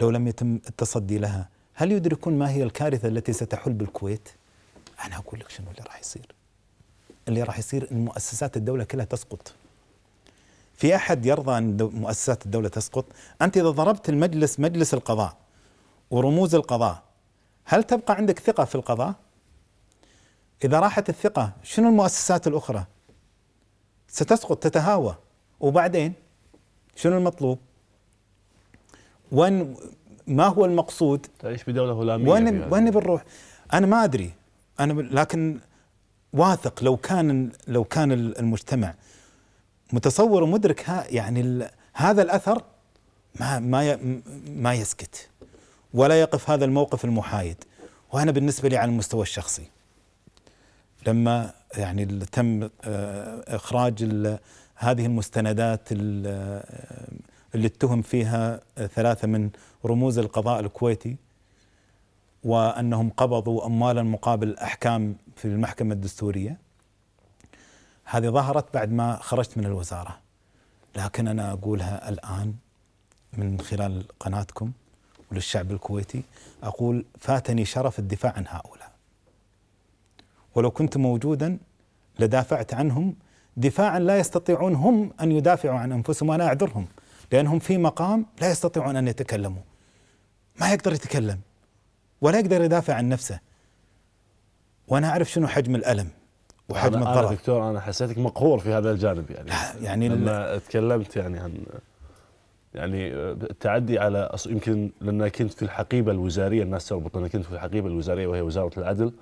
Speaker 2: لو لم يتم التصدي لها هل يدركون ما هي الكارثة التي ستحل بالكويت؟ أنا أقول لك شنو اللي راح يصير اللي راح يصير أن مؤسسات الدولة كلها تسقط في أحد يرضى أن مؤسسات الدولة تسقط أنت إذا ضربت المجلس مجلس القضاء ورموز القضاء هل تبقى عندك ثقة في القضاء؟ إذا راحت الثقة شنو المؤسسات الأخرى؟ ستسقط تتهاوى وبعدين شنو المطلوب؟ وين ما هو المقصود
Speaker 1: تعيش بدولة هولندية وين يعني. وين
Speaker 2: بنروح انا ما ادري انا لكن واثق لو كان لو كان المجتمع متصور ومدرك ها يعني هذا الاثر ما ما ما يسكت ولا يقف هذا الموقف المحايد وانا بالنسبه لي على المستوى الشخصي لما يعني تم آه، اخراج هذه المستندات آه، اللي اتهم فيها ثلاثة من رموز القضاء الكويتي وأنهم قبضوا أموالا مقابل أحكام في المحكمة الدستورية هذه ظهرت بعد ما خرجت من الوزارة لكن أنا أقولها الآن من خلال قناتكم وللشعب الكويتي أقول فاتني شرف الدفاع عن هؤلاء ولو كنت موجودا لدافعت عنهم دفاعا لا يستطيعون هم أن يدافعوا عن أنفسهم وأنا أعذرهم لأنهم في مقام لا يستطيعون أن يتكلموا ما يقدر يتكلم ولا يقدر يدافع عن نفسه وأنا أعرف شنو حجم الألم وحجم أنا الضرر أنا دكتور أنا حسيتك مقهور في هذا الجانب يعني يعني لما تكلمت
Speaker 1: يعني عن يعني آه، التعدي على يمكن لان كنت في الحقيبه الوزاريه الناس تربط انا كنت في الحقيبه الوزاريه وهي وزاره العدل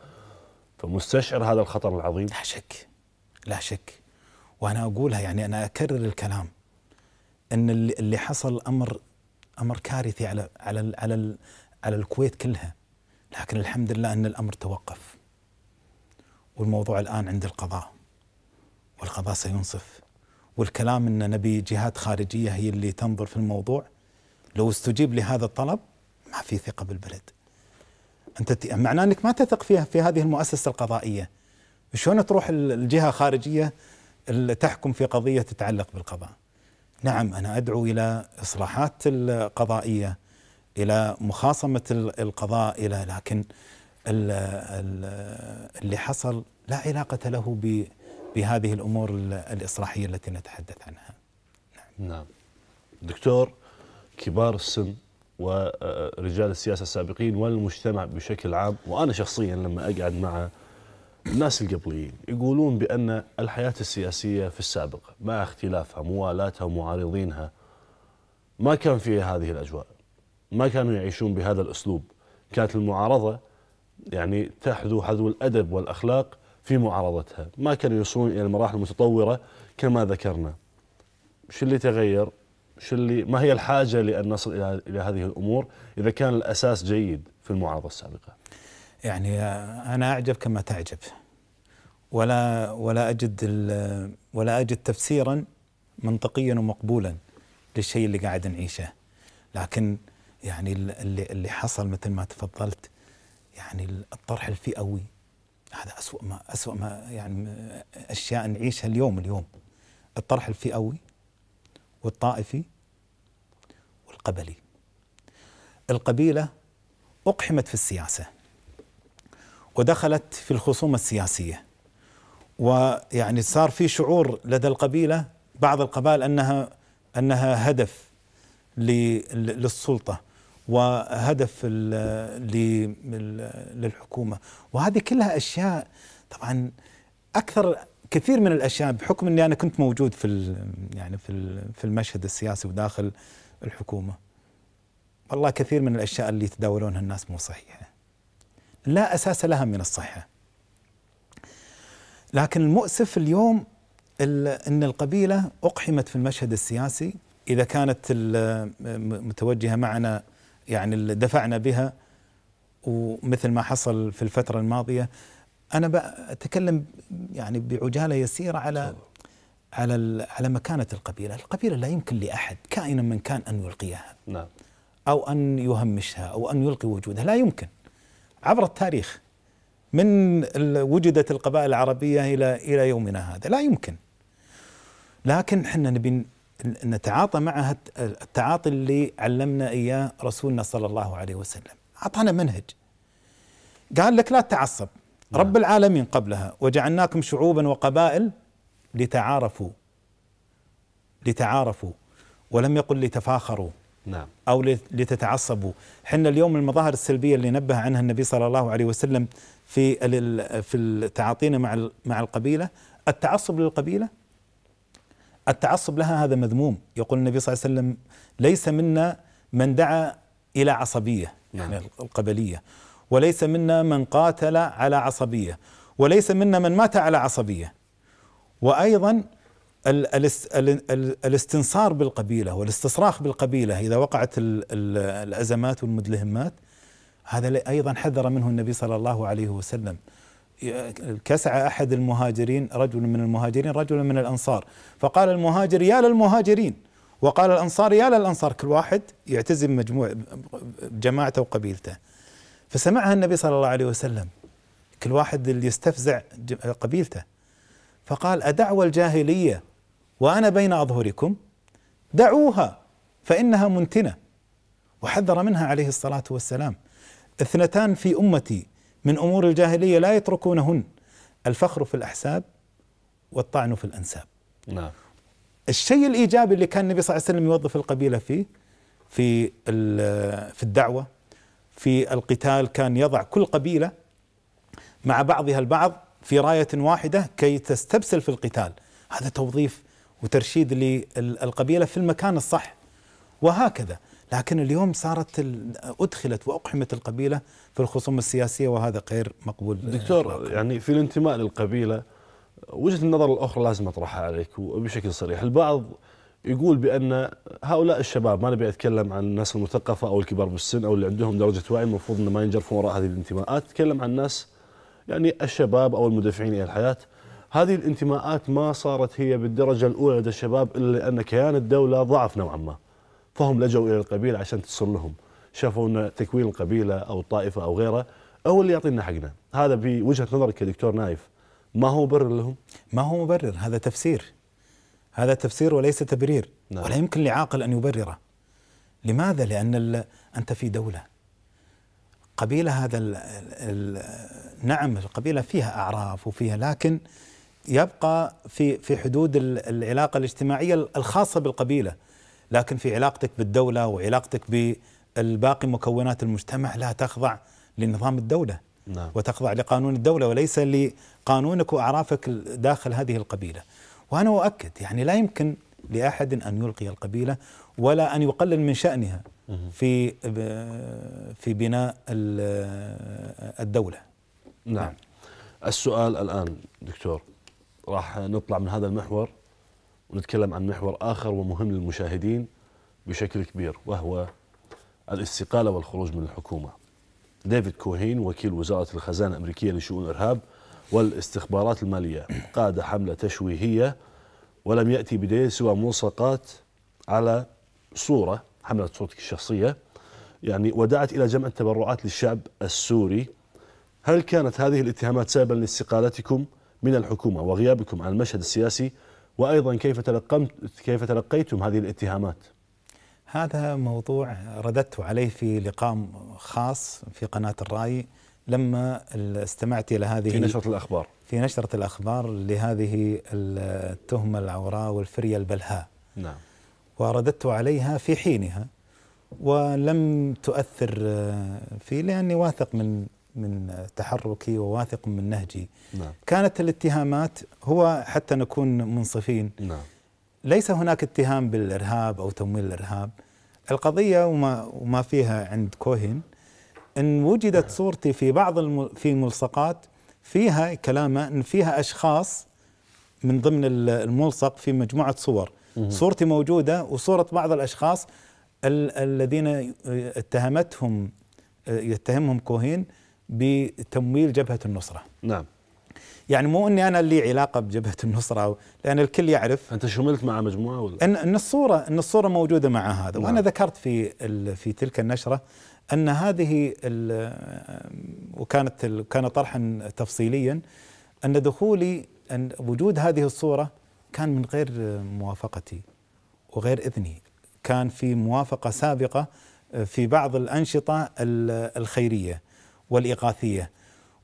Speaker 1: فمستشعر هذا الخطر
Speaker 2: العظيم لا شك لا شك وانا اقولها يعني انا اكرر الكلام ان اللي حصل امر امر كارثي على على على على الكويت كلها لكن الحمد لله ان الامر توقف والموضوع الان عند القضاء والقضاء سينصف والكلام ان نبي جهات خارجيه هي اللي تنظر في الموضوع لو استجيب لهذا الطلب ما في ثقه بالبلد انت معناه انك ما تثق فيها في هذه المؤسسه القضائيه شلون تروح الجهه الخارجيه اللي تحكم في قضيه تتعلق بالقضاء نعم انا ادعو الى اصلاحات القضائيه الى مخاصمه القضاء الى لكن اللي حصل لا علاقه له بهذه الامور الاصلاحيه التي نتحدث عنها.
Speaker 1: نعم. نعم. دكتور كبار السن ورجال آه، السياسه السابقين والمجتمع بشكل عام وانا شخصيا لما اقعد مع الناس القبليين يقولون بأن الحياة السياسية في السابق مع اختلافها موالاتها ومعارضينها ما كان فيها هذه الأجواء ما كانوا يعيشون بهذا الأسلوب كانت المعارضة يعني تحذو حذو الأدب والأخلاق في معارضتها ما كانوا يوصلون إلى المراحل المتطورة كما ذكرنا شو اللي تغير شو اللي ما هي الحاجة لأن نصل إلى هذه الأمور إذا كان الأساس جيد في المعارضة السابقة
Speaker 2: يعني انا اعجب كما تعجب ولا ولا اجد ولا اجد تفسيرا منطقيا ومقبولا للشيء اللي قاعد نعيشه لكن يعني اللي اللي حصل مثل ما تفضلت يعني الطرح الفئوي هذا أسوأ ما أسوأ ما يعني أشياء نعيشها اليوم اليوم الطرح الفئوي والطائفي والقبلي القبيلة أقحمت في السياسة ودخلت في الخصومة السياسية ويعني صار في شعور لدى القبيلة بعض القبائل أنها أنها هدف للسلطة وهدف للحكومة وهذه كلها أشياء طبعا أكثر كثير من الأشياء بحكم أني أنا كنت موجود في يعني في المشهد السياسي وداخل الحكومة والله كثير من الأشياء اللي يتداولونها الناس مو صحيحة لا اساس لها من الصحه. لكن المؤسف اليوم ان القبيله اقحمت في المشهد السياسي اذا كانت متوجهه معنا يعني دفعنا بها ومثل ما حصل في الفتره الماضيه انا اتكلم يعني بعجاله يسيره على على على مكانه القبيله، القبيله لا يمكن لاحد كائنا من كان ان يلقيها. نعم. او ان يهمشها او ان يلقي وجودها، لا يمكن. عبر التاريخ من وجدت القبائل العربية إلى إلى يومنا هذا لا يمكن لكن احنا نبي نتعاطى معها التعاطي اللي علمنا إياه رسولنا صلى الله عليه وسلم أعطانا منهج قال لك لا تعصب نعم. رب العالمين قبلها وجعلناكم شعوبا وقبائل لتعارفوا لتعارفوا ولم يقل لتفاخروا نعم أو لتتعصبوا حنا اليوم المظاهر السلبية اللي نبه عنها النبي صلى الله عليه وسلم في في تعاطينا مع مع القبيلة التعصب للقبيلة التعصب لها هذا مذموم يقول النبي صلى الله عليه وسلم ليس منا من دعا إلى عصبية يعني نعم. القبلية وليس منا من قاتل على عصبية وليس منا من مات على عصبية وأيضا الاستنصار بالقبيلة والاستصراخ بالقبيلة إذا وقعت الأزمات والمدلهمات هذا أيضا حذر منه النبي صلى الله عليه وسلم كسع أحد المهاجرين رجل من المهاجرين رجل من الأنصار فقال المهاجر يا للمهاجرين وقال الأنصار يا للأنصار كل واحد يعتزم مجموع جماعته وقبيلته فسمعها النبي صلى الله عليه وسلم كل واحد اللي يستفزع قبيلته فقال أدعوى الجاهلية وأنا بين أظهركم دعوها فإنها منتنة وحذر منها عليه الصلاة والسلام اثنتان في أمتي من أمور الجاهلية لا يتركونهن الفخر في الأحساب والطعن في الأنساب نعم الشيء الإيجابي اللي كان النبي صلى الله عليه وسلم يوظف القبيلة فيه في في الدعوة في القتال كان يضع كل قبيلة مع بعضها البعض في راية واحدة كي تستبسل في القتال هذا توظيف وترشيد للقبيله في المكان الصح وهكذا لكن اليوم صارت ادخلت واقحمت القبيله في الخصوم السياسيه وهذا غير مقبول
Speaker 1: دكتور يعني في الانتماء للقبيله وجهه النظر الاخرى لازم اطرحها عليك وبشكل صريح، البعض يقول بان هؤلاء الشباب ما نبي اتكلم عن الناس المثقفه او الكبار بالسن او اللي عندهم درجه وعي المفروض انه ما ينجرفون وراء هذه الانتماءات، اتكلم عن الناس يعني الشباب او المدافعين الى الحياه هذه الانتماءات ما صارت هي بالدرجة الأولى لدى الشباب إلا لأن كيان الدولة ضعف نوعا ما فهم لجوا إلى القبيلة عشان تصل لهم شافوا أن تكوين القبيلة أو الطائفة أو غيره هو اللي يعطينا حقنا هذا بوجهة نظرك يا دكتور نايف ما هو
Speaker 2: مبرر لهم؟ ما هو مبرر هذا تفسير هذا تفسير وليس تبرير نعم. ولا يمكن لعاقل أن يبرره لماذا؟ لأن أنت في دولة قبيلة هذا الـ الـ نعم القبيلة فيها أعراف وفيها لكن يبقى في في حدود العلاقه الاجتماعيه الخاصه بالقبيله لكن في علاقتك بالدوله وعلاقتك بالباقي مكونات المجتمع لا تخضع لنظام الدوله نعم. وتخضع لقانون الدوله وليس لقانونك واعرافك داخل هذه القبيله وانا اؤكد يعني لا يمكن لاحد ان يلقي القبيله ولا ان يقلل من شانها في في بناء الدوله
Speaker 1: نعم, نعم. السؤال الان دكتور راح نطلع من هذا المحور ونتكلم عن محور آخر ومهم للمشاهدين بشكل كبير وهو الاستقالة والخروج من الحكومة ديفيد كوهين وكيل وزارة الخزانة الأمريكية لشؤون الإرهاب والاستخبارات المالية قاد حملة تشويهية ولم يأتي بدليل سوى ملصقات على صورة حملة صورتك الشخصية يعني ودعت إلى جمع التبرعات للشعب السوري هل كانت هذه الاتهامات سببا لاستقالتكم؟ من الحكومة وغيابكم عن المشهد السياسي وأيضا كيف تلقمت كيف تلقيتم هذه
Speaker 2: الاتهامات هذا موضوع رددت عليه في لقاء خاص في قناة الرأي لما استمعت إلى هذه في نشرة الأخبار في نشرة الأخبار لهذه التهمة العوراء والفرية البلهاء نعم ورددت عليها في حينها ولم تؤثر في لأني واثق من من تحركي وواثق من نهجي نعم. كانت الاتهامات هو حتى نكون منصفين نعم. ليس هناك اتهام بالارهاب او تمويل الارهاب القضيه وما وما فيها عند كوهين ان وجدت نعم. صورتي في بعض الم في ملصقات فيها كلامه ان فيها اشخاص من ضمن الملصق في مجموعه صور صورتي موجوده وصوره بعض الاشخاص ال الذين اتهمتهم يتهمهم كوهين بتمويل جبهة النصرة نعم يعني مو اني انا لي علاقه بجبهه النصره لان الكل يعرف انت شملت مع مجموعه ولا ان ان الصوره ان الصوره موجوده مع هذا نعم. وانا ذكرت في في تلك النشره ان هذه وكانت كان طرحا تفصيليا ان دخولي ان وجود هذه الصوره كان من غير موافقتي وغير اذني كان في موافقه سابقه في بعض الانشطه الخيريه والإغاثية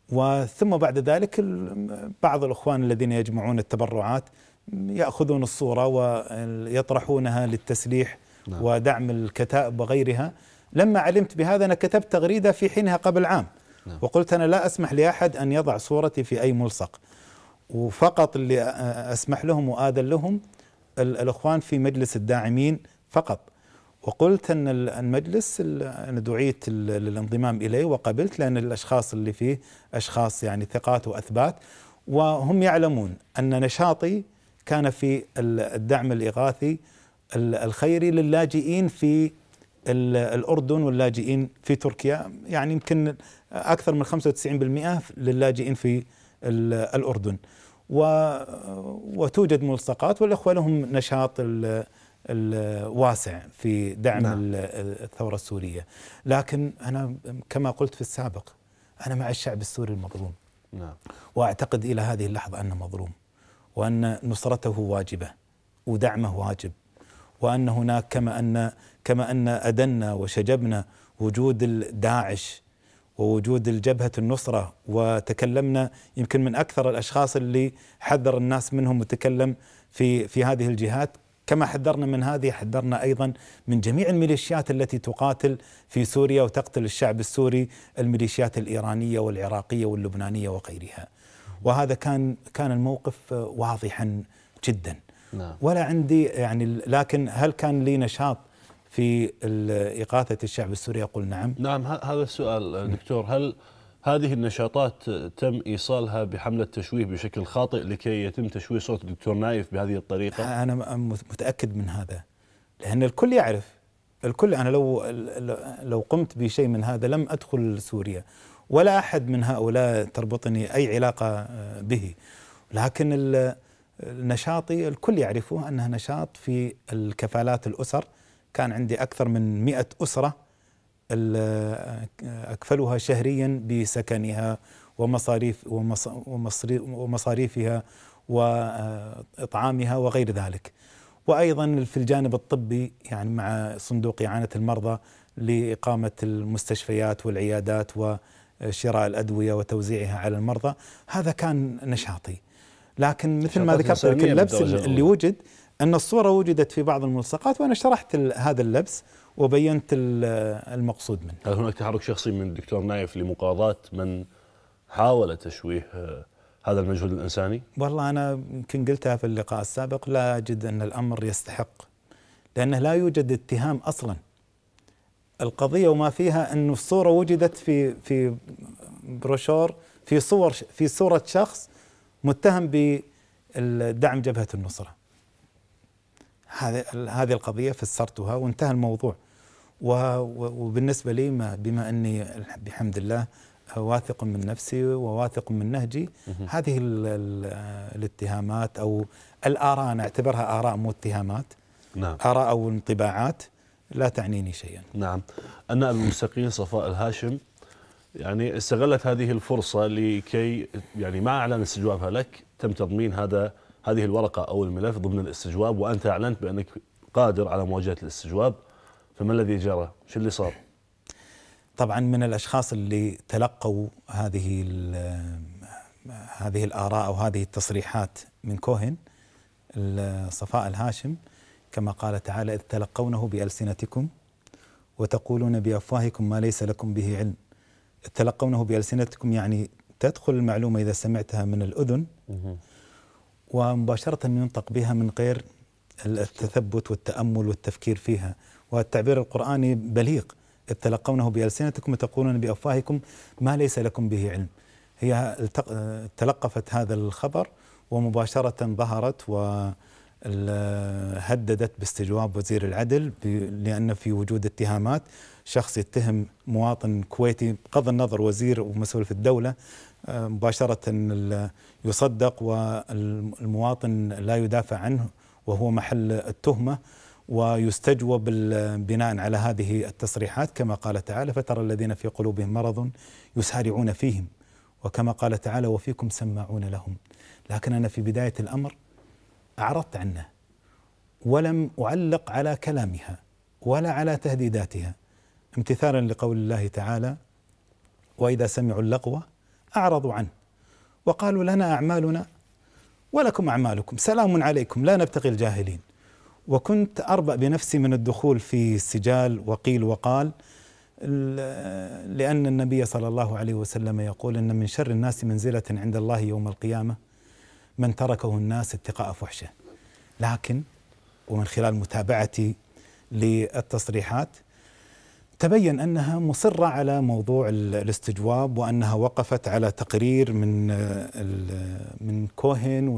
Speaker 2: وثم بعد ذلك بعض الأخوان الذين يجمعون التبرعات يأخذون الصورة ويطرحونها للتسليح نعم. ودعم الكتائب وغيرها لما علمت بهذا أنا كتبت تغريدة في حينها قبل عام نعم. وقلت أنا لا أسمح لأحد أن يضع صورتي في أي ملصق وفقط اللي أسمح لهم وآذن لهم الأخوان في مجلس الداعمين فقط وقلت أن المجلس أنا دعيت للانضمام إليه وقبلت لأن الأشخاص اللي فيه أشخاص يعني ثقات وأثبات وهم يعلمون أن نشاطي كان في الدعم الإغاثي الخيري للاجئين في الأردن واللاجئين في تركيا يعني يمكن أكثر من 95% للاجئين في الأردن وتوجد ملصقات والإخوة لهم نشاط الواسع في دعم نعم. الثورة السورية لكن أنا كما قلت في السابق أنا مع الشعب السوري المظلوم نعم. وأعتقد إلى هذه اللحظة أنه مظلوم وأن نصرته واجبة ودعمه واجب وأن هناك كما أن كما أن أدنا وشجبنا وجود داعش ووجود الجبهة النصرة وتكلمنا يمكن من أكثر الأشخاص اللي حذر الناس منهم وتكلم في في هذه الجهات كما حذرنا من هذه حذرنا ايضا من جميع الميليشيات التي تقاتل في سوريا وتقتل الشعب السوري الميليشيات الايرانيه والعراقيه واللبنانيه وغيرها. وهذا كان كان الموقف واضحا جدا. نعم. ولا عندي يعني لكن هل كان لي نشاط في اقاثه الشعب السوري أقول نعم
Speaker 1: نعم هذا السؤال دكتور هل هذه النشاطات تم ايصالها بحمله تشويه بشكل خاطئ
Speaker 2: لكي يتم تشويه صوت الدكتور نايف بهذه الطريقه؟ انا متاكد من هذا لان الكل يعرف الكل انا لو لو قمت بشيء من هذا لم ادخل سوريا ولا احد من هؤلاء تربطني اي علاقه آه، به لكن نشاطي الكل يعرفه انه نشاط في الكفالات الاسر كان عندي اكثر من 100 اسره أكفلها شهريا بسكنها ومصاريف ومصاريفها وإطعامها وغير ذلك وأيضا في الجانب الطبي يعني مع صندوق إعانة المرضى لإقامة المستشفيات والعيادات وشراء الأدوية وتوزيعها على المرضى هذا كان نشاطي لكن مثل ما ذكرت لك اللبس اللي وجد أن الصورة وجدت في بعض الملصقات وأنا شرحت هذا اللبس وبينت المقصود منه
Speaker 1: هل هناك تحرك شخصي من الدكتور نايف لمقاضاة من حاول تشويه هذا المجهود الإنساني؟
Speaker 2: والله أنا يمكن قلتها في اللقاء السابق لا أجد أن الأمر يستحق لأنه لا يوجد اتهام أصلا القضية وما فيها أن الصورة وجدت في في بروشور في صور في صورة شخص متهم بدعم جبهة النصرة هذه هذه القضية فسرتها وانتهى الموضوع وبالنسبة لي ما بما أني بحمد الله آه، واثق من نفسي وواثق من نهجي هذه الـ الـ الاتهامات أو الآراء أنا أعتبرها آراء مو اتهامات نعم. آراء أو انطباعات لا تعنيني شيئا نعم ان المستقيل صفاء الهاشم
Speaker 1: يعني استغلت هذه الفرصة لكي يعني ما اعلن استجوابها لك تم تضمين هذا هذه الورقة أو الملف ضمن الاستجواب وأنت أعلنت بأنك قادر على مواجهة
Speaker 2: الاستجواب فما الذي جرى؟ شو اللي صار؟ طبعا من الاشخاص اللي تلقوا هذه هذه الاراء او هذه التصريحات من كوهن صفاء الهاشم كما قال تعالى اذ تلقونه بالسنتكم وتقولون بافواهكم ما ليس لكم به علم اذ تلقونه بالسنتكم يعني تدخل المعلومه اذا سمعتها من الاذن ومباشره ينطق بها من غير التثبت والتامل والتفكير فيها والتعبير القرآني بليغ تلقونه بألسنتكم وتقولون بأفواهكم ما ليس لكم به علم هي تلقفت هذا الخبر ومباشرة ظهرت و هددت باستجواب وزير العدل لأن في وجود اتهامات شخص يتهم مواطن كويتي بغض النظر وزير ومسؤول في الدولة مباشرة يصدق والمواطن لا يدافع عنه وهو محل التهمة ويستجوب بناء على هذه التصريحات كما قال تعالى فترى الذين في قلوبهم مرض يسارعون فيهم وكما قال تعالى وفيكم سماعون لهم لكن انا في بدايه الامر اعرضت عنه ولم اعلق على كلامها ولا على تهديداتها امتثالا لقول الله تعالى واذا سمعوا اللغو اعرضوا عنه وقالوا لنا اعمالنا ولكم اعمالكم سلام عليكم لا نبتغي الجاهلين وكنت أربأ بنفسي من الدخول في السجال وقيل وقال لأن النبي صلى الله عليه وسلم يقول إن من شر الناس منزلة عند الله يوم القيامة من تركه الناس اتقاء فحشه لكن ومن خلال متابعتي للتصريحات تبين انها مصره على موضوع الاستجواب وانها وقفت على تقرير من من كوهن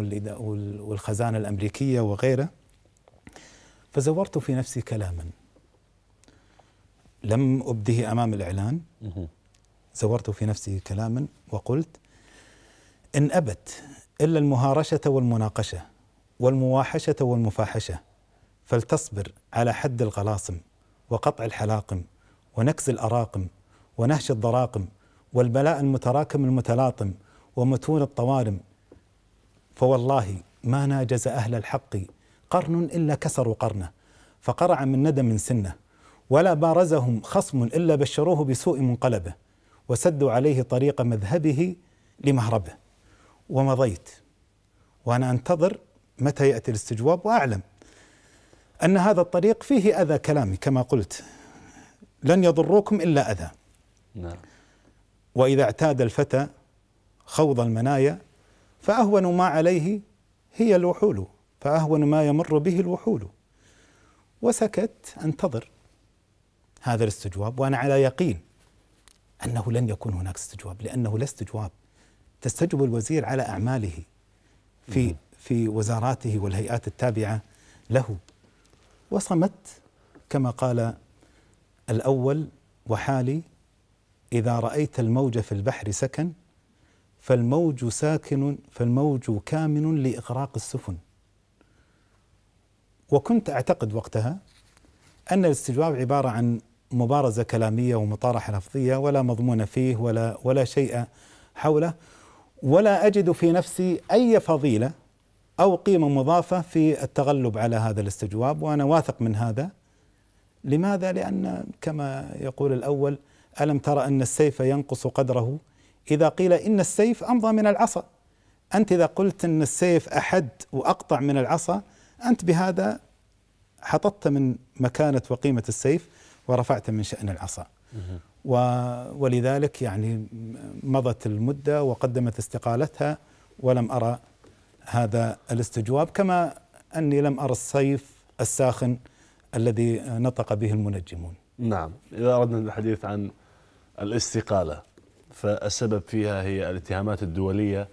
Speaker 2: والخزانه الامريكيه وغيره فزورت في نفسي كلاما لم أبده أمام الإعلان زورت في نفسي كلاما وقلت إن أبت إلا المهارشة والمناقشة والمواحشة والمفاحشة فلتصبر على حد الغلاصم وقطع الحلاقم ونكز الأراقم ونهش الضراقم والبلاء المتراكم المتلاطم ومتون الطوارم فوالله ما ناجز أهل الحق قرن إلا كسروا قرنه فقرع من ندم سنه ولا بارزهم خصم إلا بشروه بسوء منقلبه وسدوا عليه طريق مذهبه لمهربه ومضيت وأنا أنتظر متى يأتي الاستجواب وأعلم أن هذا الطريق فيه أذى كلامي كما قلت لن يضروكم إلا أذى نعم. وإذا اعتاد الفتى خوض المنايا فأهون ما عليه هي الوحول فأهون ما يمر به الوحول وسكت أنتظر هذا الاستجواب وأنا على يقين أنه لن يكون هناك استجواب لأنه لا استجواب تستجوب الوزير على أعماله في في وزاراته والهيئات التابعة له وصمت كما قال الأول وحالي إذا رأيت الموج في البحر سكن فالموج ساكن فالموج كامن لإغراق السفن وكنت أعتقد وقتها أن الاستجواب عبارة عن مبارزة كلامية ومطارحة لفظية ولا مضمون فيه ولا ولا شيء حوله ولا أجد في نفسي أي فضيلة أو قيمة مضافة في التغلب على هذا الاستجواب وأنا واثق من هذا لماذا؟ لأن كما يقول الأول ألم ترى أن السيف ينقص قدره إذا قيل إن السيف أمضى من العصا أنت إذا قلت أن السيف أحد وأقطع من العصا أنت بهذا حطت من مكانة وقيمة السيف ورفعت من شأن العصا ولذلك يعني مضت المدة وقدمت استقالتها ولم أرى هذا الاستجواب كما أني لم أرى الصيف الساخن الذي نطق به المنجمون
Speaker 1: نعم إذا أردنا الحديث عن الاستقالة فالسبب فيها هي الاتهامات الدولية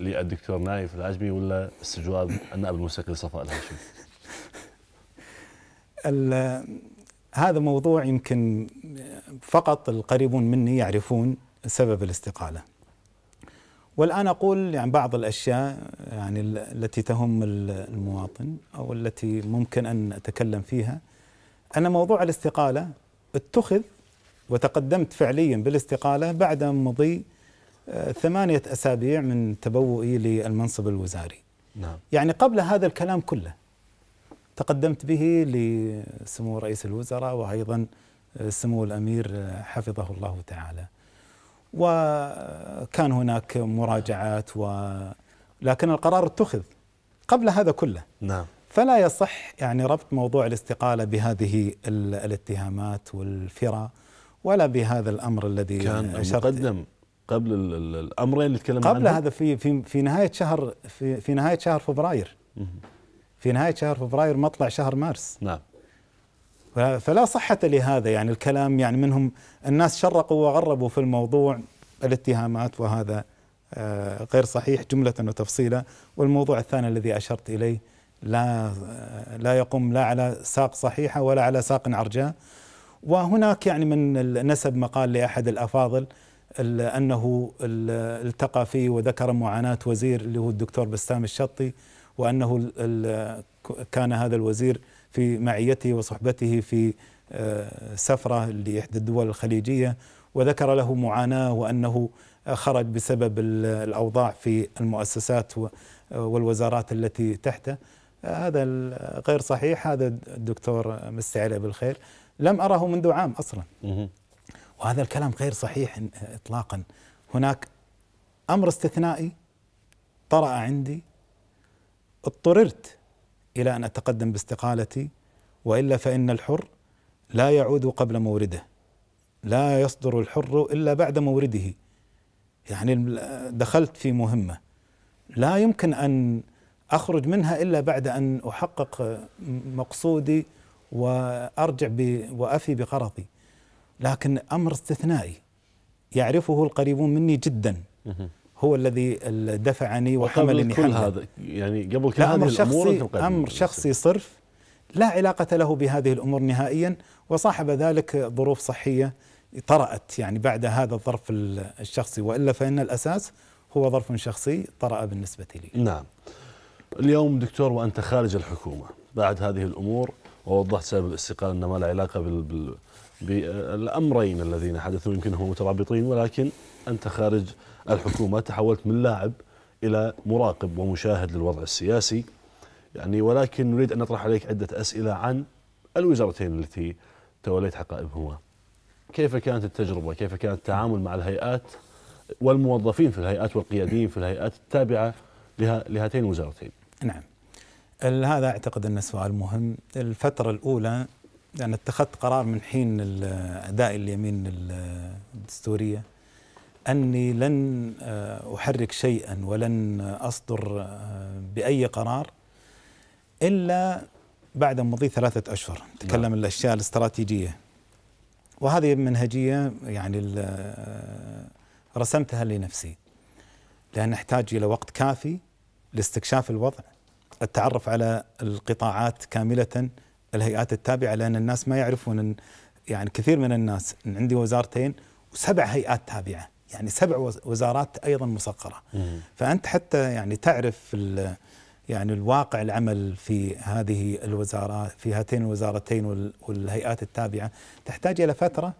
Speaker 1: للدكتور نايف العجمي ولا استجواب النائب المستقل صفاء الهاشمي؟
Speaker 2: <laughs> هذا موضوع يمكن فقط القريبون مني يعرفون سبب الاستقاله. والان اقول يعني بعض الاشياء يعني التي تهم المواطن او التي ممكن ان اتكلم فيها ان موضوع الاستقاله اتخذ وتقدمت فعليا بالاستقاله بعد مضي ثمانية أسابيع من تبوئي للمنصب الوزاري نعم. يعني قبل هذا الكلام كله تقدمت به لسمو رئيس الوزراء وأيضا سمو الأمير حفظه الله تعالى وكان هناك مراجعات و لكن القرار اتخذ قبل هذا كله نعم فلا يصح يعني ربط موضوع الاستقاله بهذه الاتهامات والفرى ولا بهذا الامر الذي كان مقدم قبل الامرين اللي تكلمنا قبل هذا في في في نهايه شهر في, في نهايه شهر فبراير في نهايه شهر فبراير مطلع شهر مارس نعم فلا صحة لهذا يعني الكلام يعني منهم الناس شرقوا وغربوا في الموضوع الاتهامات وهذا آه، غير صحيح جملة وتفصيلا والموضوع الثاني الذي أشرت إليه لا آه، لا يقوم لا على ساق صحيحة ولا على ساق عرجاء وهناك يعني من نسب مقال لأحد الأفاضل أنه التقى فيه وذكر معاناة وزير اللي هو الدكتور بسام الشطي وأنه كان هذا الوزير في معيته وصحبته في آه، سفرة لإحدى الدول الخليجية وذكر له معاناة وأنه خرج بسبب الأوضاع في المؤسسات والوزارات التي تحته هذا غير صحيح هذا الدكتور مستعلي بالخير لم أره منذ عام أصلا وهذا الكلام غير صحيح اطلاقا هناك امر استثنائي طرأ عندي اضطررت الى ان اتقدم باستقالتي والا فان الحر لا يعود قبل مورده لا يصدر الحر الا بعد مورده يعني دخلت في مهمه لا يمكن ان اخرج منها الا بعد ان احقق مقصودي وارجع وافي بغرضي لكن امر استثنائي يعرفه القريبون مني جدا هو الذي دفعني وحملني كل هذا
Speaker 1: يعني قبل كل هذه الامور امر
Speaker 2: شخصي صرف لا علاقه له بهذه الامور نهائيا وصاحب ذلك ظروف صحيه طرأت يعني بعد هذا الظرف الشخصي والا فان الاساس هو ظرف شخصي طرأ بالنسبه لي.
Speaker 1: نعم. اليوم دكتور وانت خارج الحكومه بعد هذه الامور ووضحت سبب الاستقاله انه ما له علاقه بال بالأمرين الذين حدثوا يمكن هم مترابطين ولكن أنت خارج الحكومة تحولت من لاعب إلى مراقب ومشاهد للوضع السياسي يعني ولكن نريد أن نطرح عليك عدة أسئلة عن الوزارتين التي توليت حقائبهما كيف كانت التجربة كيف كان التعامل مع الهيئات والموظفين في الهيئات والقياديين في الهيئات التابعة لهاتين الوزارتين
Speaker 2: نعم هذا أعتقد أنه سؤال مهم الفترة الأولى يعني اتخذت قرار من حين أداء اليمين الدستورية أني لن آه، أحرك شيئا ولن أصدر آه، بأي قرار إلا بعد مضي ثلاثة أشهر نتكلم نعم. الأشياء الاستراتيجية وهذه منهجية يعني آه، رسمتها لنفسي لأن أحتاج إلى وقت كافي لاستكشاف الوضع التعرف على القطاعات كاملة الهيئات التابعه لان الناس ما يعرفون ان يعني كثير من الناس إن عندي وزارتين وسبع هيئات تابعه يعني سبع وزارات ايضا مسقره فانت حتى يعني تعرف يعني الواقع العمل في هذه الوزارات في هاتين الوزارتين والهيئات التابعه تحتاج الى فتره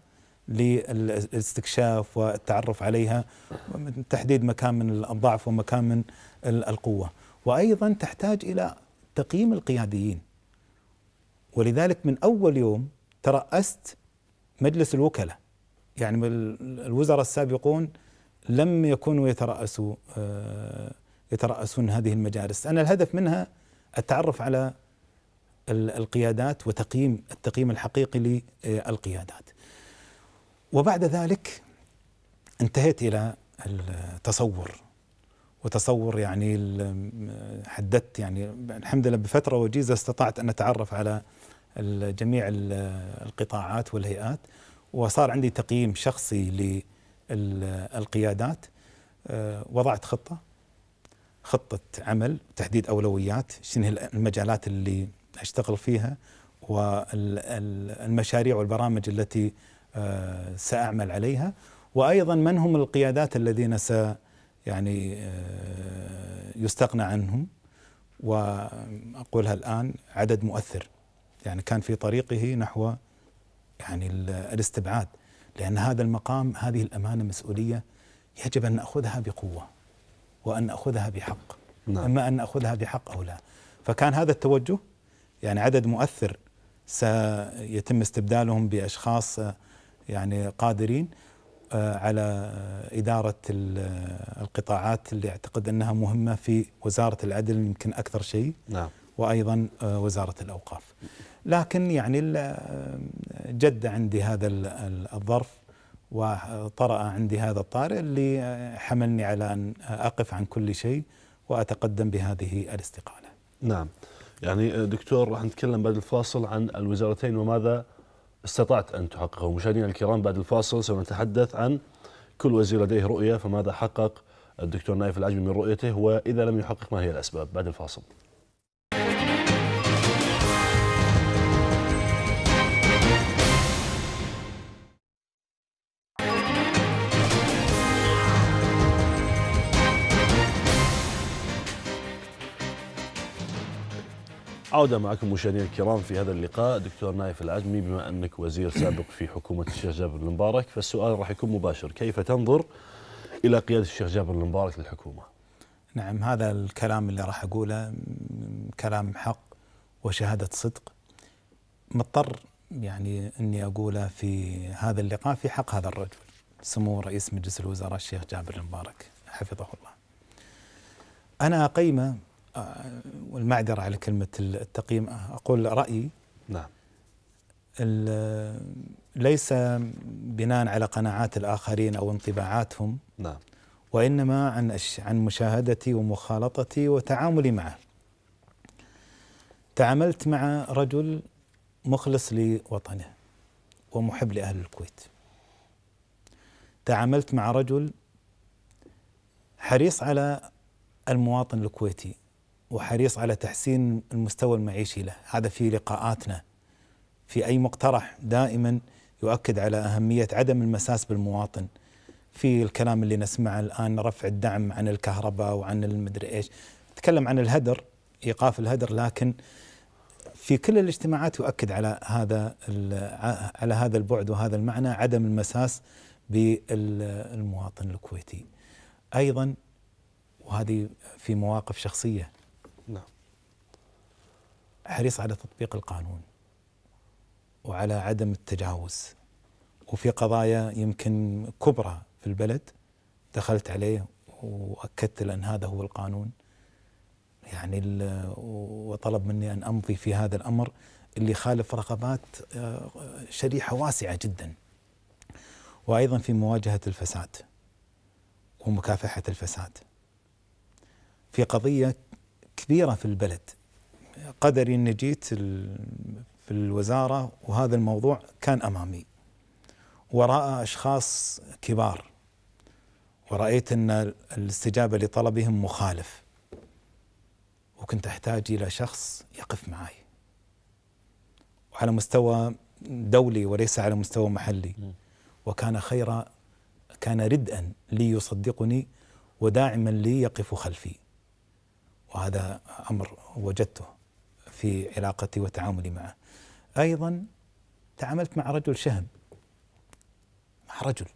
Speaker 2: للاستكشاف والتعرف عليها تحديد مكان من الضعف ومكان من القوه وايضا تحتاج الى تقييم القياديين ولذلك من أول يوم ترأست مجلس الوكلاء يعني الوزراء السابقون لم يكونوا يترأسوا آه، يترأسون هذه المجالس أنا الهدف منها التعرف على القيادات وتقييم التقييم الحقيقي للقيادات وبعد ذلك انتهيت إلى التصور وتصور يعني حددت يعني الحمد لله بفترة وجيزة استطعت أن أتعرف على جميع القطاعات والهيئات وصار عندي تقييم شخصي للقيادات آه، وضعت خطه خطه عمل تحديد اولويات شنو هي المجالات اللي اشتغل فيها والمشاريع والبرامج التي آه، ساعمل عليها وايضا من هم القيادات الذين س يعني آه، يستغنى عنهم واقولها الان عدد مؤثر يعني كان في طريقه نحو يعني الاستبعاد لأن هذا المقام هذه الأمانة مسؤولية يجب أن نأخذها بقوة وأن نأخذها بحق نعم. إما أن نأخذها بحق أو لا فكان هذا التوجه يعني عدد مؤثر سيتم استبدالهم بأشخاص آه، يعني قادرين آه، على إدارة آه، القطاعات اللي أعتقد أنها مهمة في وزارة العدل يمكن أكثر شيء نعم وايضا آه، وزاره الاوقاف. لكن يعني آه، جد عندي هذا الظرف وطرأ عندي هذا الطارئ اللي آه، حملني على ان اقف عن كل شيء واتقدم بهذه الاستقاله. نعم. يعني دكتور راح نتكلم بعد الفاصل عن الوزارتين
Speaker 1: وماذا استطعت ان تحققه. مشاهدينا الكرام بعد الفاصل سنتحدث عن كل وزير لديه رؤيه فماذا حقق الدكتور نايف العجمي من رؤيته واذا لم يحقق ما هي الاسباب بعد الفاصل. عودة معكم مشاهدينا الكرام في هذا اللقاء دكتور نايف العجمي بما أنك وزير سابق في حكومة الشيخ جابر المبارك فالسؤال راح يكون مباشر كيف تنظر إلى قيادة الشيخ جابر المبارك للحكومة
Speaker 2: نعم هذا الكلام اللي راح أقوله كلام حق وشهادة صدق مضطر يعني أني أقوله في هذا اللقاء في حق هذا الرجل سمو رئيس مجلس الوزراء الشيخ جابر المبارك حفظه الله أنا أقيمه آه، والمعذرة على كلمة التقييم آه، أقول رأيي نعم ليس بناء على قناعات الآخرين أو انطباعاتهم نعم وإنما عن عن مشاهدتي ومخالطتي وتعاملي معه تعاملت مع رجل مخلص لوطنه ومحب لأهل الكويت تعاملت مع رجل حريص على المواطن الكويتي وحريص على تحسين المستوى المعيشي له هذا في لقاءاتنا في أي مقترح دائما يؤكد على أهمية عدم المساس بالمواطن في الكلام اللي نسمعه الآن رفع الدعم عن الكهرباء وعن المدري إيش تكلم عن الهدر إيقاف الهدر لكن في كل الاجتماعات يؤكد على هذا على هذا البعد وهذا المعنى عدم المساس بالمواطن الكويتي ايضا وهذه في مواقف شخصيه حريص على تطبيق القانون وعلى عدم التجاوز وفي قضايا يمكن كبرى في البلد دخلت عليه واكدت لان هذا هو القانون يعني وطلب مني ان امضي في هذا الامر اللي خالف رغبات آه، شريحه واسعه جدا. وايضا في مواجهه الفساد ومكافحه الفساد. في قضيه كبيره في البلد قدري اني جيت في الوزاره وهذا الموضوع كان امامي وراء اشخاص كبار ورايت ان الاستجابه لطلبهم مخالف وكنت احتاج الى شخص يقف معي وعلى مستوى دولي وليس على مستوى محلي وكان خيرا كان ردءا لي يصدقني وداعما لي يقف خلفي وهذا امر وجدته في علاقتي وتعاملي معه أيضا تعاملت مع رجل شهم مع رجل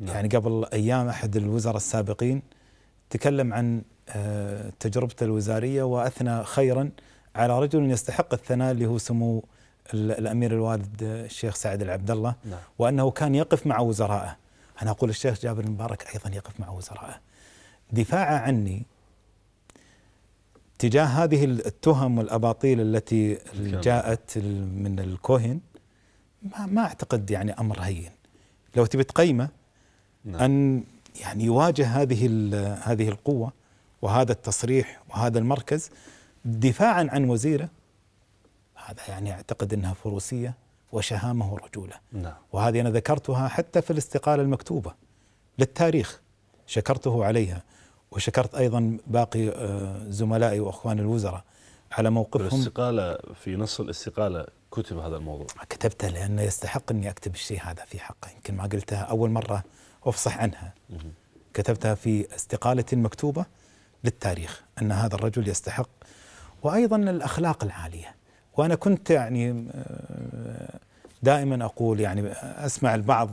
Speaker 2: نعم. يعني قبل أيام أحد الوزراء السابقين تكلم عن آه، تجربته الوزارية وأثنى خيرا على رجل يستحق الثناء اللي هو سمو الأمير الوالد الشيخ سعد العبد الله نعم. وأنه كان يقف مع وزرائه أنا أقول الشيخ جابر المبارك أيضا يقف مع وزرائه دفاعه عني تجاه هذه التهم والاباطيل التي جاءت من الكوهن ما, ما اعتقد يعني امر هين لو تبي تقيمه نعم. ان يعني يواجه هذه هذه القوه وهذا التصريح وهذا المركز دفاعا عن وزيره هذا يعني اعتقد انها فروسيه وشهامه ورجوله نعم. وهذه انا ذكرتها حتى في الاستقاله المكتوبه للتاريخ شكرته عليها وشكرت ايضا باقي آه، زملائي واخواني الوزراء على موقفهم الاستقاله في نص الاستقاله كتب هذا الموضوع كتبته لانه يستحق اني اكتب الشيء هذا في حقه يمكن ما قلتها اول مره افصح عنها كتبتها في استقاله مكتوبه للتاريخ ان هذا الرجل يستحق وايضا الاخلاق العاليه وانا كنت يعني آه، دائما اقول يعني اسمع البعض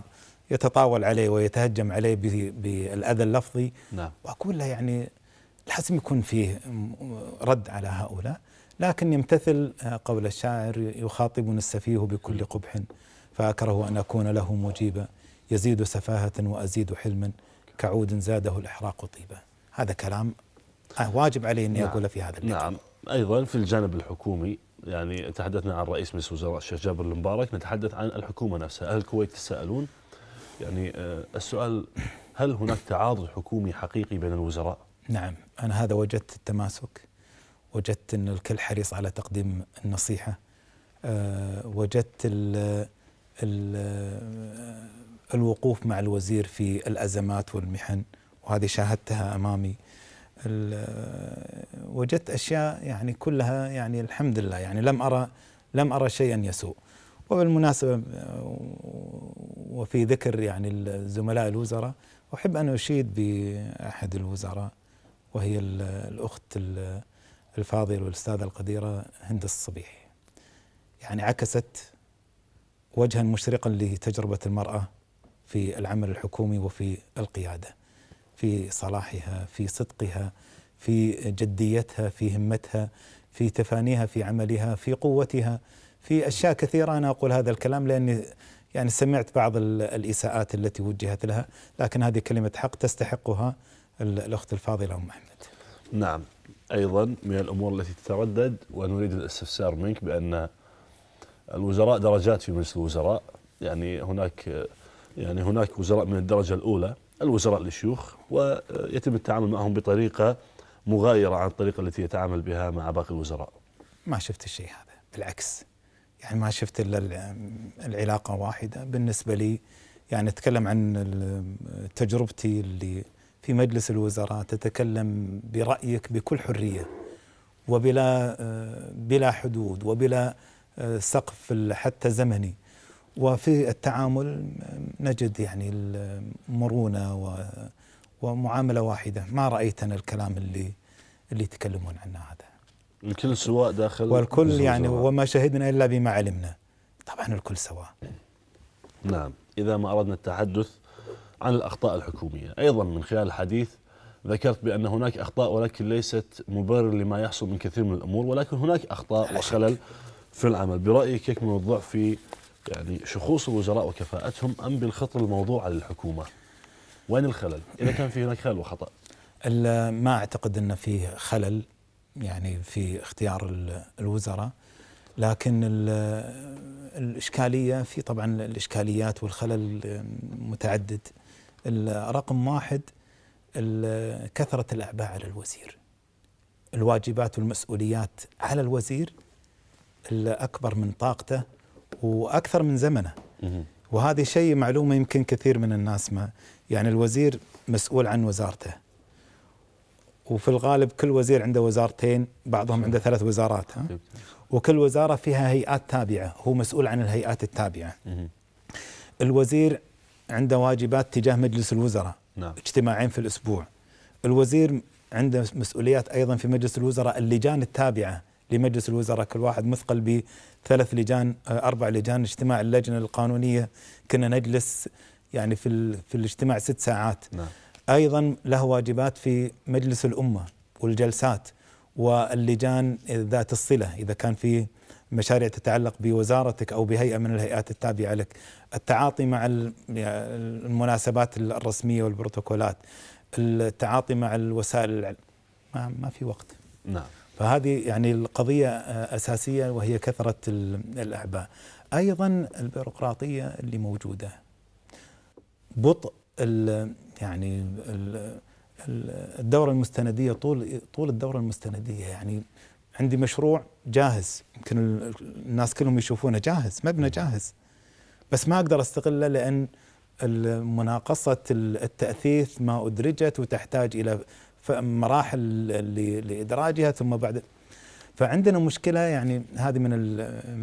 Speaker 2: يتطاول عليه ويتهجم عليه بالأذى اللفظي نعم. وأقول له يعني لازم يكون فيه رد على هؤلاء لكن يمتثل آه، قول الشاعر يخاطبني السفيه بكل قبح فأكره أن أكون له مجيبا يزيد سفاهة وأزيد حلما كعود زاده الإحراق طيبا هذا كلام آه، واجب علي أني نعم. أقوله في هذا
Speaker 1: الكتاب نعم أيضا في الجانب الحكومي يعني تحدثنا عن رئيس مجلس الوزراء الشيخ جابر المبارك نتحدث عن الحكومة نفسها أهل الكويت تسألون يعني آه، السؤال هل هناك تعاضد حكومي حقيقي بين الوزراء؟
Speaker 2: نعم أنا هذا وجدت التماسك وجدت أن الكل حريص على تقديم النصيحة آه، وجدت الـ الـ آه، الوقوف مع الوزير في الأزمات والمحن وهذه شاهدتها أمامي وجدت أشياء يعني كلها يعني الحمد لله يعني لم أرى لم أرى شيئا يسوء وبالمناسبة وفي ذكر يعني الزملاء الوزراء أحب أن أشيد بأحد الوزراء وهي الأخت الفاضلة والأستاذة القديرة هند الصبيح يعني عكست وجها مشرقا لتجربة المرأة في العمل الحكومي وفي القيادة في صلاحها في صدقها في جديتها في همتها في تفانيها في عملها في قوتها في اشياء كثيره انا اقول هذا الكلام لاني يعني سمعت بعض الاساءات التي وجهت لها، لكن هذه كلمه حق تستحقها الاخت الفاضله ام احمد.
Speaker 1: نعم ايضا من الامور التي تتردد ونريد الاستفسار منك بان الوزراء درجات في مجلس الوزراء يعني هناك يعني هناك وزراء من الدرجه الاولى الوزراء للشيوخ ويتم التعامل معهم بطريقه مغايره عن الطريقه التي يتعامل بها مع باقي الوزراء.
Speaker 2: ما شفت الشيء هذا بالعكس يعني ما شفت الا العلاقه واحده بالنسبه لي يعني اتكلم عن تجربتي اللي في مجلس الوزراء تتكلم برايك بكل حريه وبلا بلا حدود وبلا سقف حتى زمني وفي التعامل نجد يعني المرونه ومعامله واحده ما رايت انا الكلام اللي اللي يتكلمون عنه هذا
Speaker 1: الكل سواء داخل والكل يعني سواء.
Speaker 2: وما شهدنا إلا بما علمنا طبعا الكل سواء
Speaker 1: نعم إذا ما أردنا التحدث عن الأخطاء الحكومية أيضا من خلال الحديث ذكرت بأن هناك أخطاء ولكن ليست مبرر لما يحصل من كثير من الأمور ولكن هناك أخطاء وخلل في العمل برأيك يكمن الضعف في يعني شخوص الوزراء وكفاءتهم أم بالخطر الموضوع للحكومة
Speaker 2: وين الخلل إذا كان في هناك خلل وخطأ ما أعتقد أن فيه خلل يعني في اختيار الوزراء لكن الإشكالية في طبعا الإشكاليات والخلل متعدد رقم واحد كثرة الأعباء على الوزير الواجبات والمسؤوليات على الوزير الأكبر من طاقته وأكثر من زمنه وهذا شيء معلومة يمكن كثير من الناس ما يعني الوزير مسؤول عن وزارته وفي الغالب كل وزير عنده وزارتين بعضهم عنده ثلاث وزارات ها؟ وكل وزارة فيها هيئات تابعة هو مسؤول عن الهيئات التابعة الوزير عنده واجبات تجاه مجلس الوزراء نعم. اجتماعين في الأسبوع الوزير عنده مسؤوليات أيضا في مجلس الوزراء اللجان التابعة لمجلس الوزراء كل واحد مثقل بثلاث لجان آه، أربع لجان اجتماع اللجنة القانونية كنا نجلس يعني في, في الاجتماع ست ساعات نعم. ايضا له واجبات في مجلس الامه والجلسات واللجان ذات الصله اذا كان في مشاريع تتعلق بوزارتك او بهيئه من الهيئات التابعه لك، التعاطي مع المناسبات الرسميه والبروتوكولات، التعاطي مع الوسائل العلم ما, ما في وقت. نعم. فهذه يعني القضيه اساسيه وهي كثره الاعباء. ايضا البيروقراطيه اللي موجوده بطء يعني الدورة المستندية طول طول الدورة المستندية يعني عندي مشروع جاهز يمكن الناس كلهم يشوفونه جاهز مبنى جاهز بس ما اقدر استغله لان مناقصة التأثيث ما أدرجت وتحتاج إلى مراحل لإدراجها ثم بعد فعندنا مشكله يعني هذه من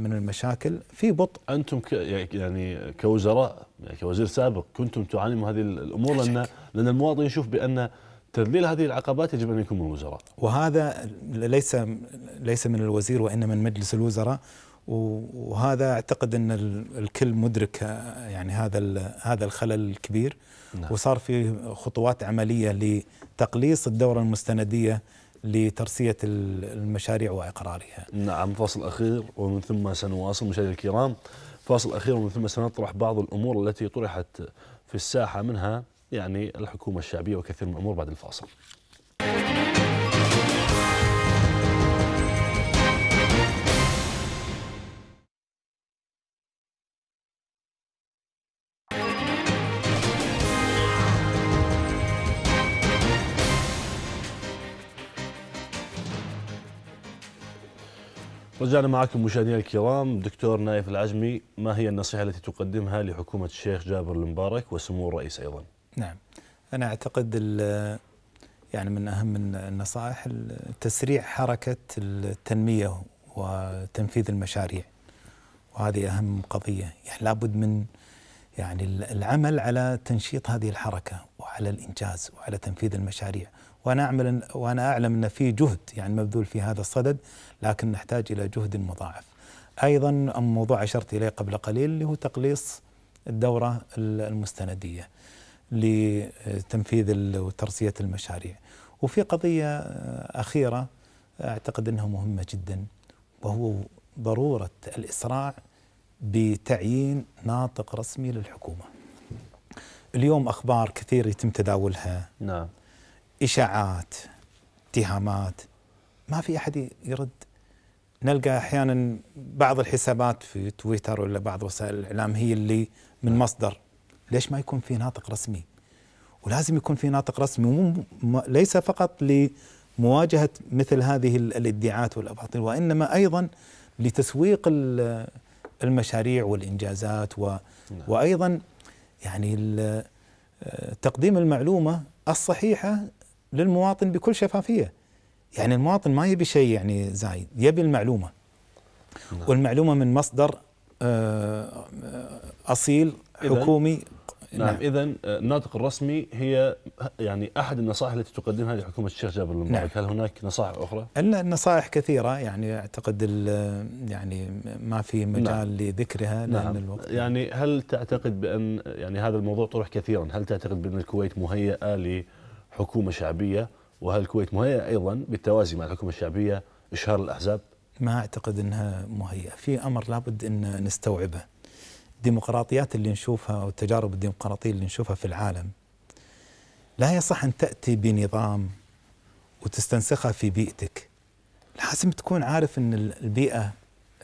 Speaker 2: من المشاكل
Speaker 1: في بطء انتم ك يعني-, يعني كوزراء يعني كوزير سابق كنتم تعانون هذه
Speaker 2: الامور لان لان المواطن يشوف بان تذليل هذه العقبات يجب ان يكون من الوزراء. وهذا ليس ليس من الوزير وانما من مجلس الوزراء وهذا اعتقد ان الكل مدرك يعني هذا هذا الخلل الكبير نعم. وصار في خطوات عمليه لتقليص الدوره المستنديه لترسية المشاريع وإقرارها نعم فاصل أخير ومن ثم سنواصل مشاهدي
Speaker 1: الكرام فاصل أخير ومن ثم سنطرح بعض الأمور التي طرحت في الساحة منها يعني الحكومة الشعبية وكثير من الأمور بعد الفاصل رجعنا معكم مشاهدينا الكرام دكتور نايف العجمي ما هي النصيحة التي تقدمها لحكومة الشيخ جابر المبارك وسمو الرئيس أيضا
Speaker 2: نعم أنا أعتقد يعني من أهم النصائح تسريع حركة التنمية وتنفيذ المشاريع وهذه أهم قضية يعني لابد من يعني العمل على تنشيط هذه الحركة وعلى الإنجاز وعلى تنفيذ المشاريع وانا اعمل وانا اعلم ان في جهد يعني مبذول في هذا الصدد لكن نحتاج الى جهد مضاعف. ايضا موضوع اشرت اليه قبل قليل اللي هو تقليص الدوره المستنديه لتنفيذ وترسيه المشاريع. وفي قضيه اخيره اعتقد انها مهمه جدا وهو ضروره الاسراع بتعيين ناطق رسمي للحكومه. اليوم اخبار كثير يتم تداولها نعم اشاعات اتهامات ما في احد يرد نلقى احيانا بعض الحسابات في تويتر ولا بعض وسائل الاعلام هي اللي من مصدر ليش ما يكون في ناطق رسمي ولازم يكون في ناطق رسمي ليس فقط لمواجهه مثل هذه الادعاءات والاباطيل وانما ايضا لتسويق المشاريع والانجازات و نعم. وايضا يعني آه، تقديم المعلومه الصحيحه للمواطن بكل شفافيه يعني المواطن ما يبي شيء يعني زايد يبي المعلومه نعم. والمعلومه من مصدر آه، آه، اصيل حكومي نعم, نعم.
Speaker 1: اذا آه، الناطق الرسمي هي يعني احد النصائح التي تقدمها لحكومه الشيخ جابر المبارك نعم. هل هناك نصائح
Speaker 2: اخرى النصائح كثيره يعني اعتقد يعني ما في نعم. مجال نعم. لذكرها لان نعم. الوقت
Speaker 1: يعني هل تعتقد بان يعني هذا الموضوع طرح كثيرا هل تعتقد بان الكويت مهيئه حكومه شعبيه وهل الكويت مهيئه ايضا بالتوازي مع الحكومه
Speaker 2: الشعبيه اشهار الاحزاب؟ ما اعتقد انها مهيئه، في امر لابد ان نستوعبه. الديمقراطيات اللي نشوفها او التجارب الديمقراطيه اللي نشوفها في العالم لا يصح ان تاتي بنظام وتستنسخها في بيئتك. لازم تكون عارف ان البيئه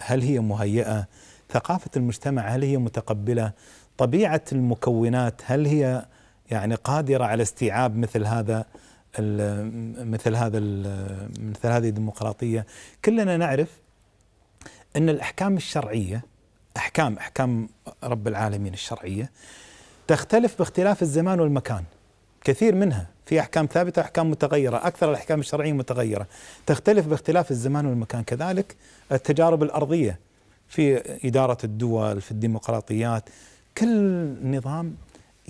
Speaker 2: هل هي مهيئه؟ ثقافه المجتمع هل هي متقبله؟ طبيعه المكونات هل هي يعني قادره على استيعاب مثل هذا مثل هذا مثل هذه الديمقراطيه كلنا نعرف ان الاحكام الشرعيه احكام احكام رب العالمين الشرعيه تختلف باختلاف الزمان والمكان كثير منها في احكام ثابته واحكام متغيره، اكثر الاحكام الشرعيه متغيره، تختلف باختلاف الزمان والمكان، كذلك التجارب الارضيه في اداره الدول، في الديمقراطيات، كل نظام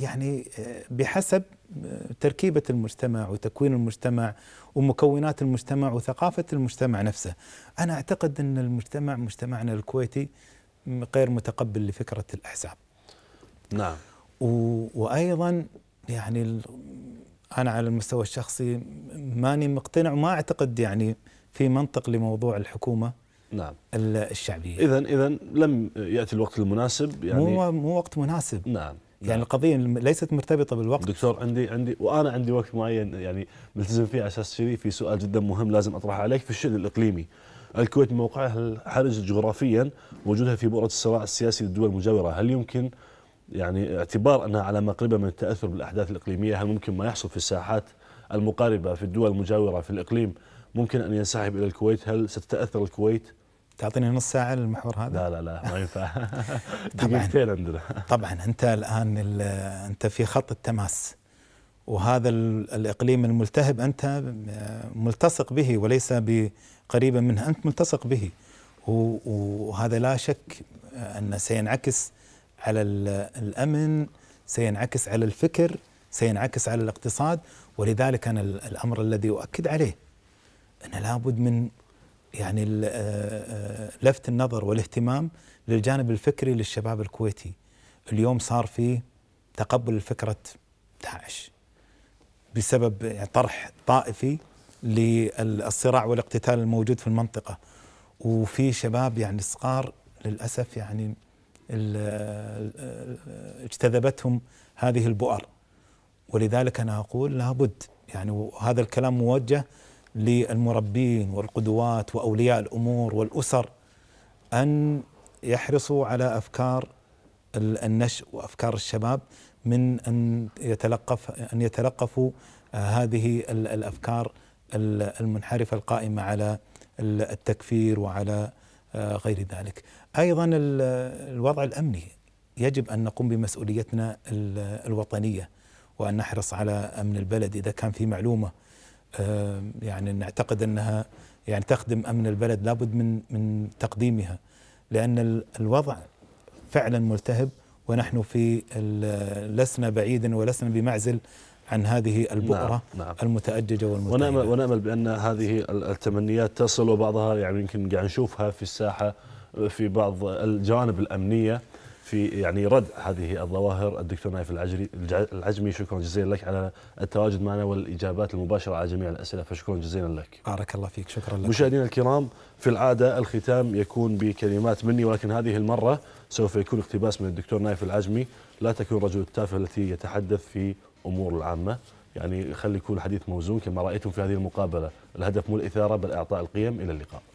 Speaker 2: يعني آه، بحسب آه، تركيبة المجتمع وتكوين المجتمع ومكونات المجتمع وثقافة المجتمع نفسه أنا أعتقد أن المجتمع مجتمعنا الكويتي غير متقبل لفكرة الأحزاب نعم و... وأيضا يعني أنا على المستوى الشخصي ماني مقتنع وما أعتقد يعني في منطق لموضوع الحكومة نعم الشعبية إذا إذا لم يأتي الوقت المناسب يعني مو مو وقت مناسب نعم يعني نعم. القضيه ليست مرتبطه بالوقت
Speaker 1: دكتور عندي عندي وانا عندي وقت معين يعني ملتزم فيه على اساس كذي في سؤال جدا مهم لازم اطرحه عليك في الشان الاقليمي الكويت موقعها الحرج جغرافيا وجودها في بؤره الصراع السياسي للدول المجاوره هل يمكن يعني اعتبار انها على مقربه من التاثر بالاحداث الاقليميه هل ممكن ما يحصل في الساحات المقاربه في الدول المجاوره في الاقليم ممكن ان
Speaker 2: ينسحب الى الكويت هل ستتاثر الكويت تعطيني نص ساعة للمحور هذا؟ لا لا لا ما ينفع <laughs> دقيقتين عندنا طبعا أنت الآن أنت في خط التماس وهذا الإقليم الملتهب أنت آه، ملتصق به وليس بقريبا منه أنت ملتصق به وهذا لا شك آه، أنه سينعكس على الأمن سينعكس على الفكر سينعكس على الاقتصاد ولذلك أنا الأمر الذي أؤكد عليه أنه لابد من يعني آه، آه، لفت النظر والاهتمام للجانب الفكري للشباب الكويتي اليوم صار في تقبل لفكرة داعش بسبب يعني طرح طائفي للصراع والاقتتال الموجود في المنطقة وفي شباب يعني صغار للأسف يعني آه، اجتذبتهم هذه البؤر ولذلك أنا أقول لابد يعني وهذا الكلام موجه للمربين والقدوات واولياء الامور والاسر ان يحرصوا على افكار النشء وافكار الشباب من ان يتلقف ان يتلقفوا آه، هذه الافكار المنحرفه القائمه على التكفير وعلى آه، غير ذلك. ايضا الوضع الامني يجب ان نقوم بمسؤوليتنا الوطنيه وان نحرص على امن البلد اذا كان في معلومه يعني نعتقد انها يعني تخدم امن البلد لابد من من تقديمها لان الوضع فعلا ملتهب ونحن في لسنا بعيدا ولسنا بمعزل عن هذه البؤره نعم. نعم. المتأججه والمتأججة
Speaker 1: ونأمل, ونأمل بأن هذه التمنيات تصل وبعضها يعني يمكن قاعد نشوفها في الساحة في بعض الجوانب الأمنية في يعني رد هذه الظواهر الدكتور نايف العجري العجمي شكرا جزيلا لك على التواجد معنا والاجابات المباشره على جميع الاسئله فشكرا جزيلا لك.
Speaker 2: بارك الله فيك شكرا لك. مشاهدينا
Speaker 1: الكرام في العاده الختام يكون بكلمات مني ولكن هذه المره سوف يكون اقتباس من الدكتور نايف العجمي لا تكون رجل التافه التي يتحدث في امور العامه يعني خلي يكون الحديث موزون كما رايتم في هذه المقابله الهدف مو الاثاره بل اعطاء القيم الى اللقاء.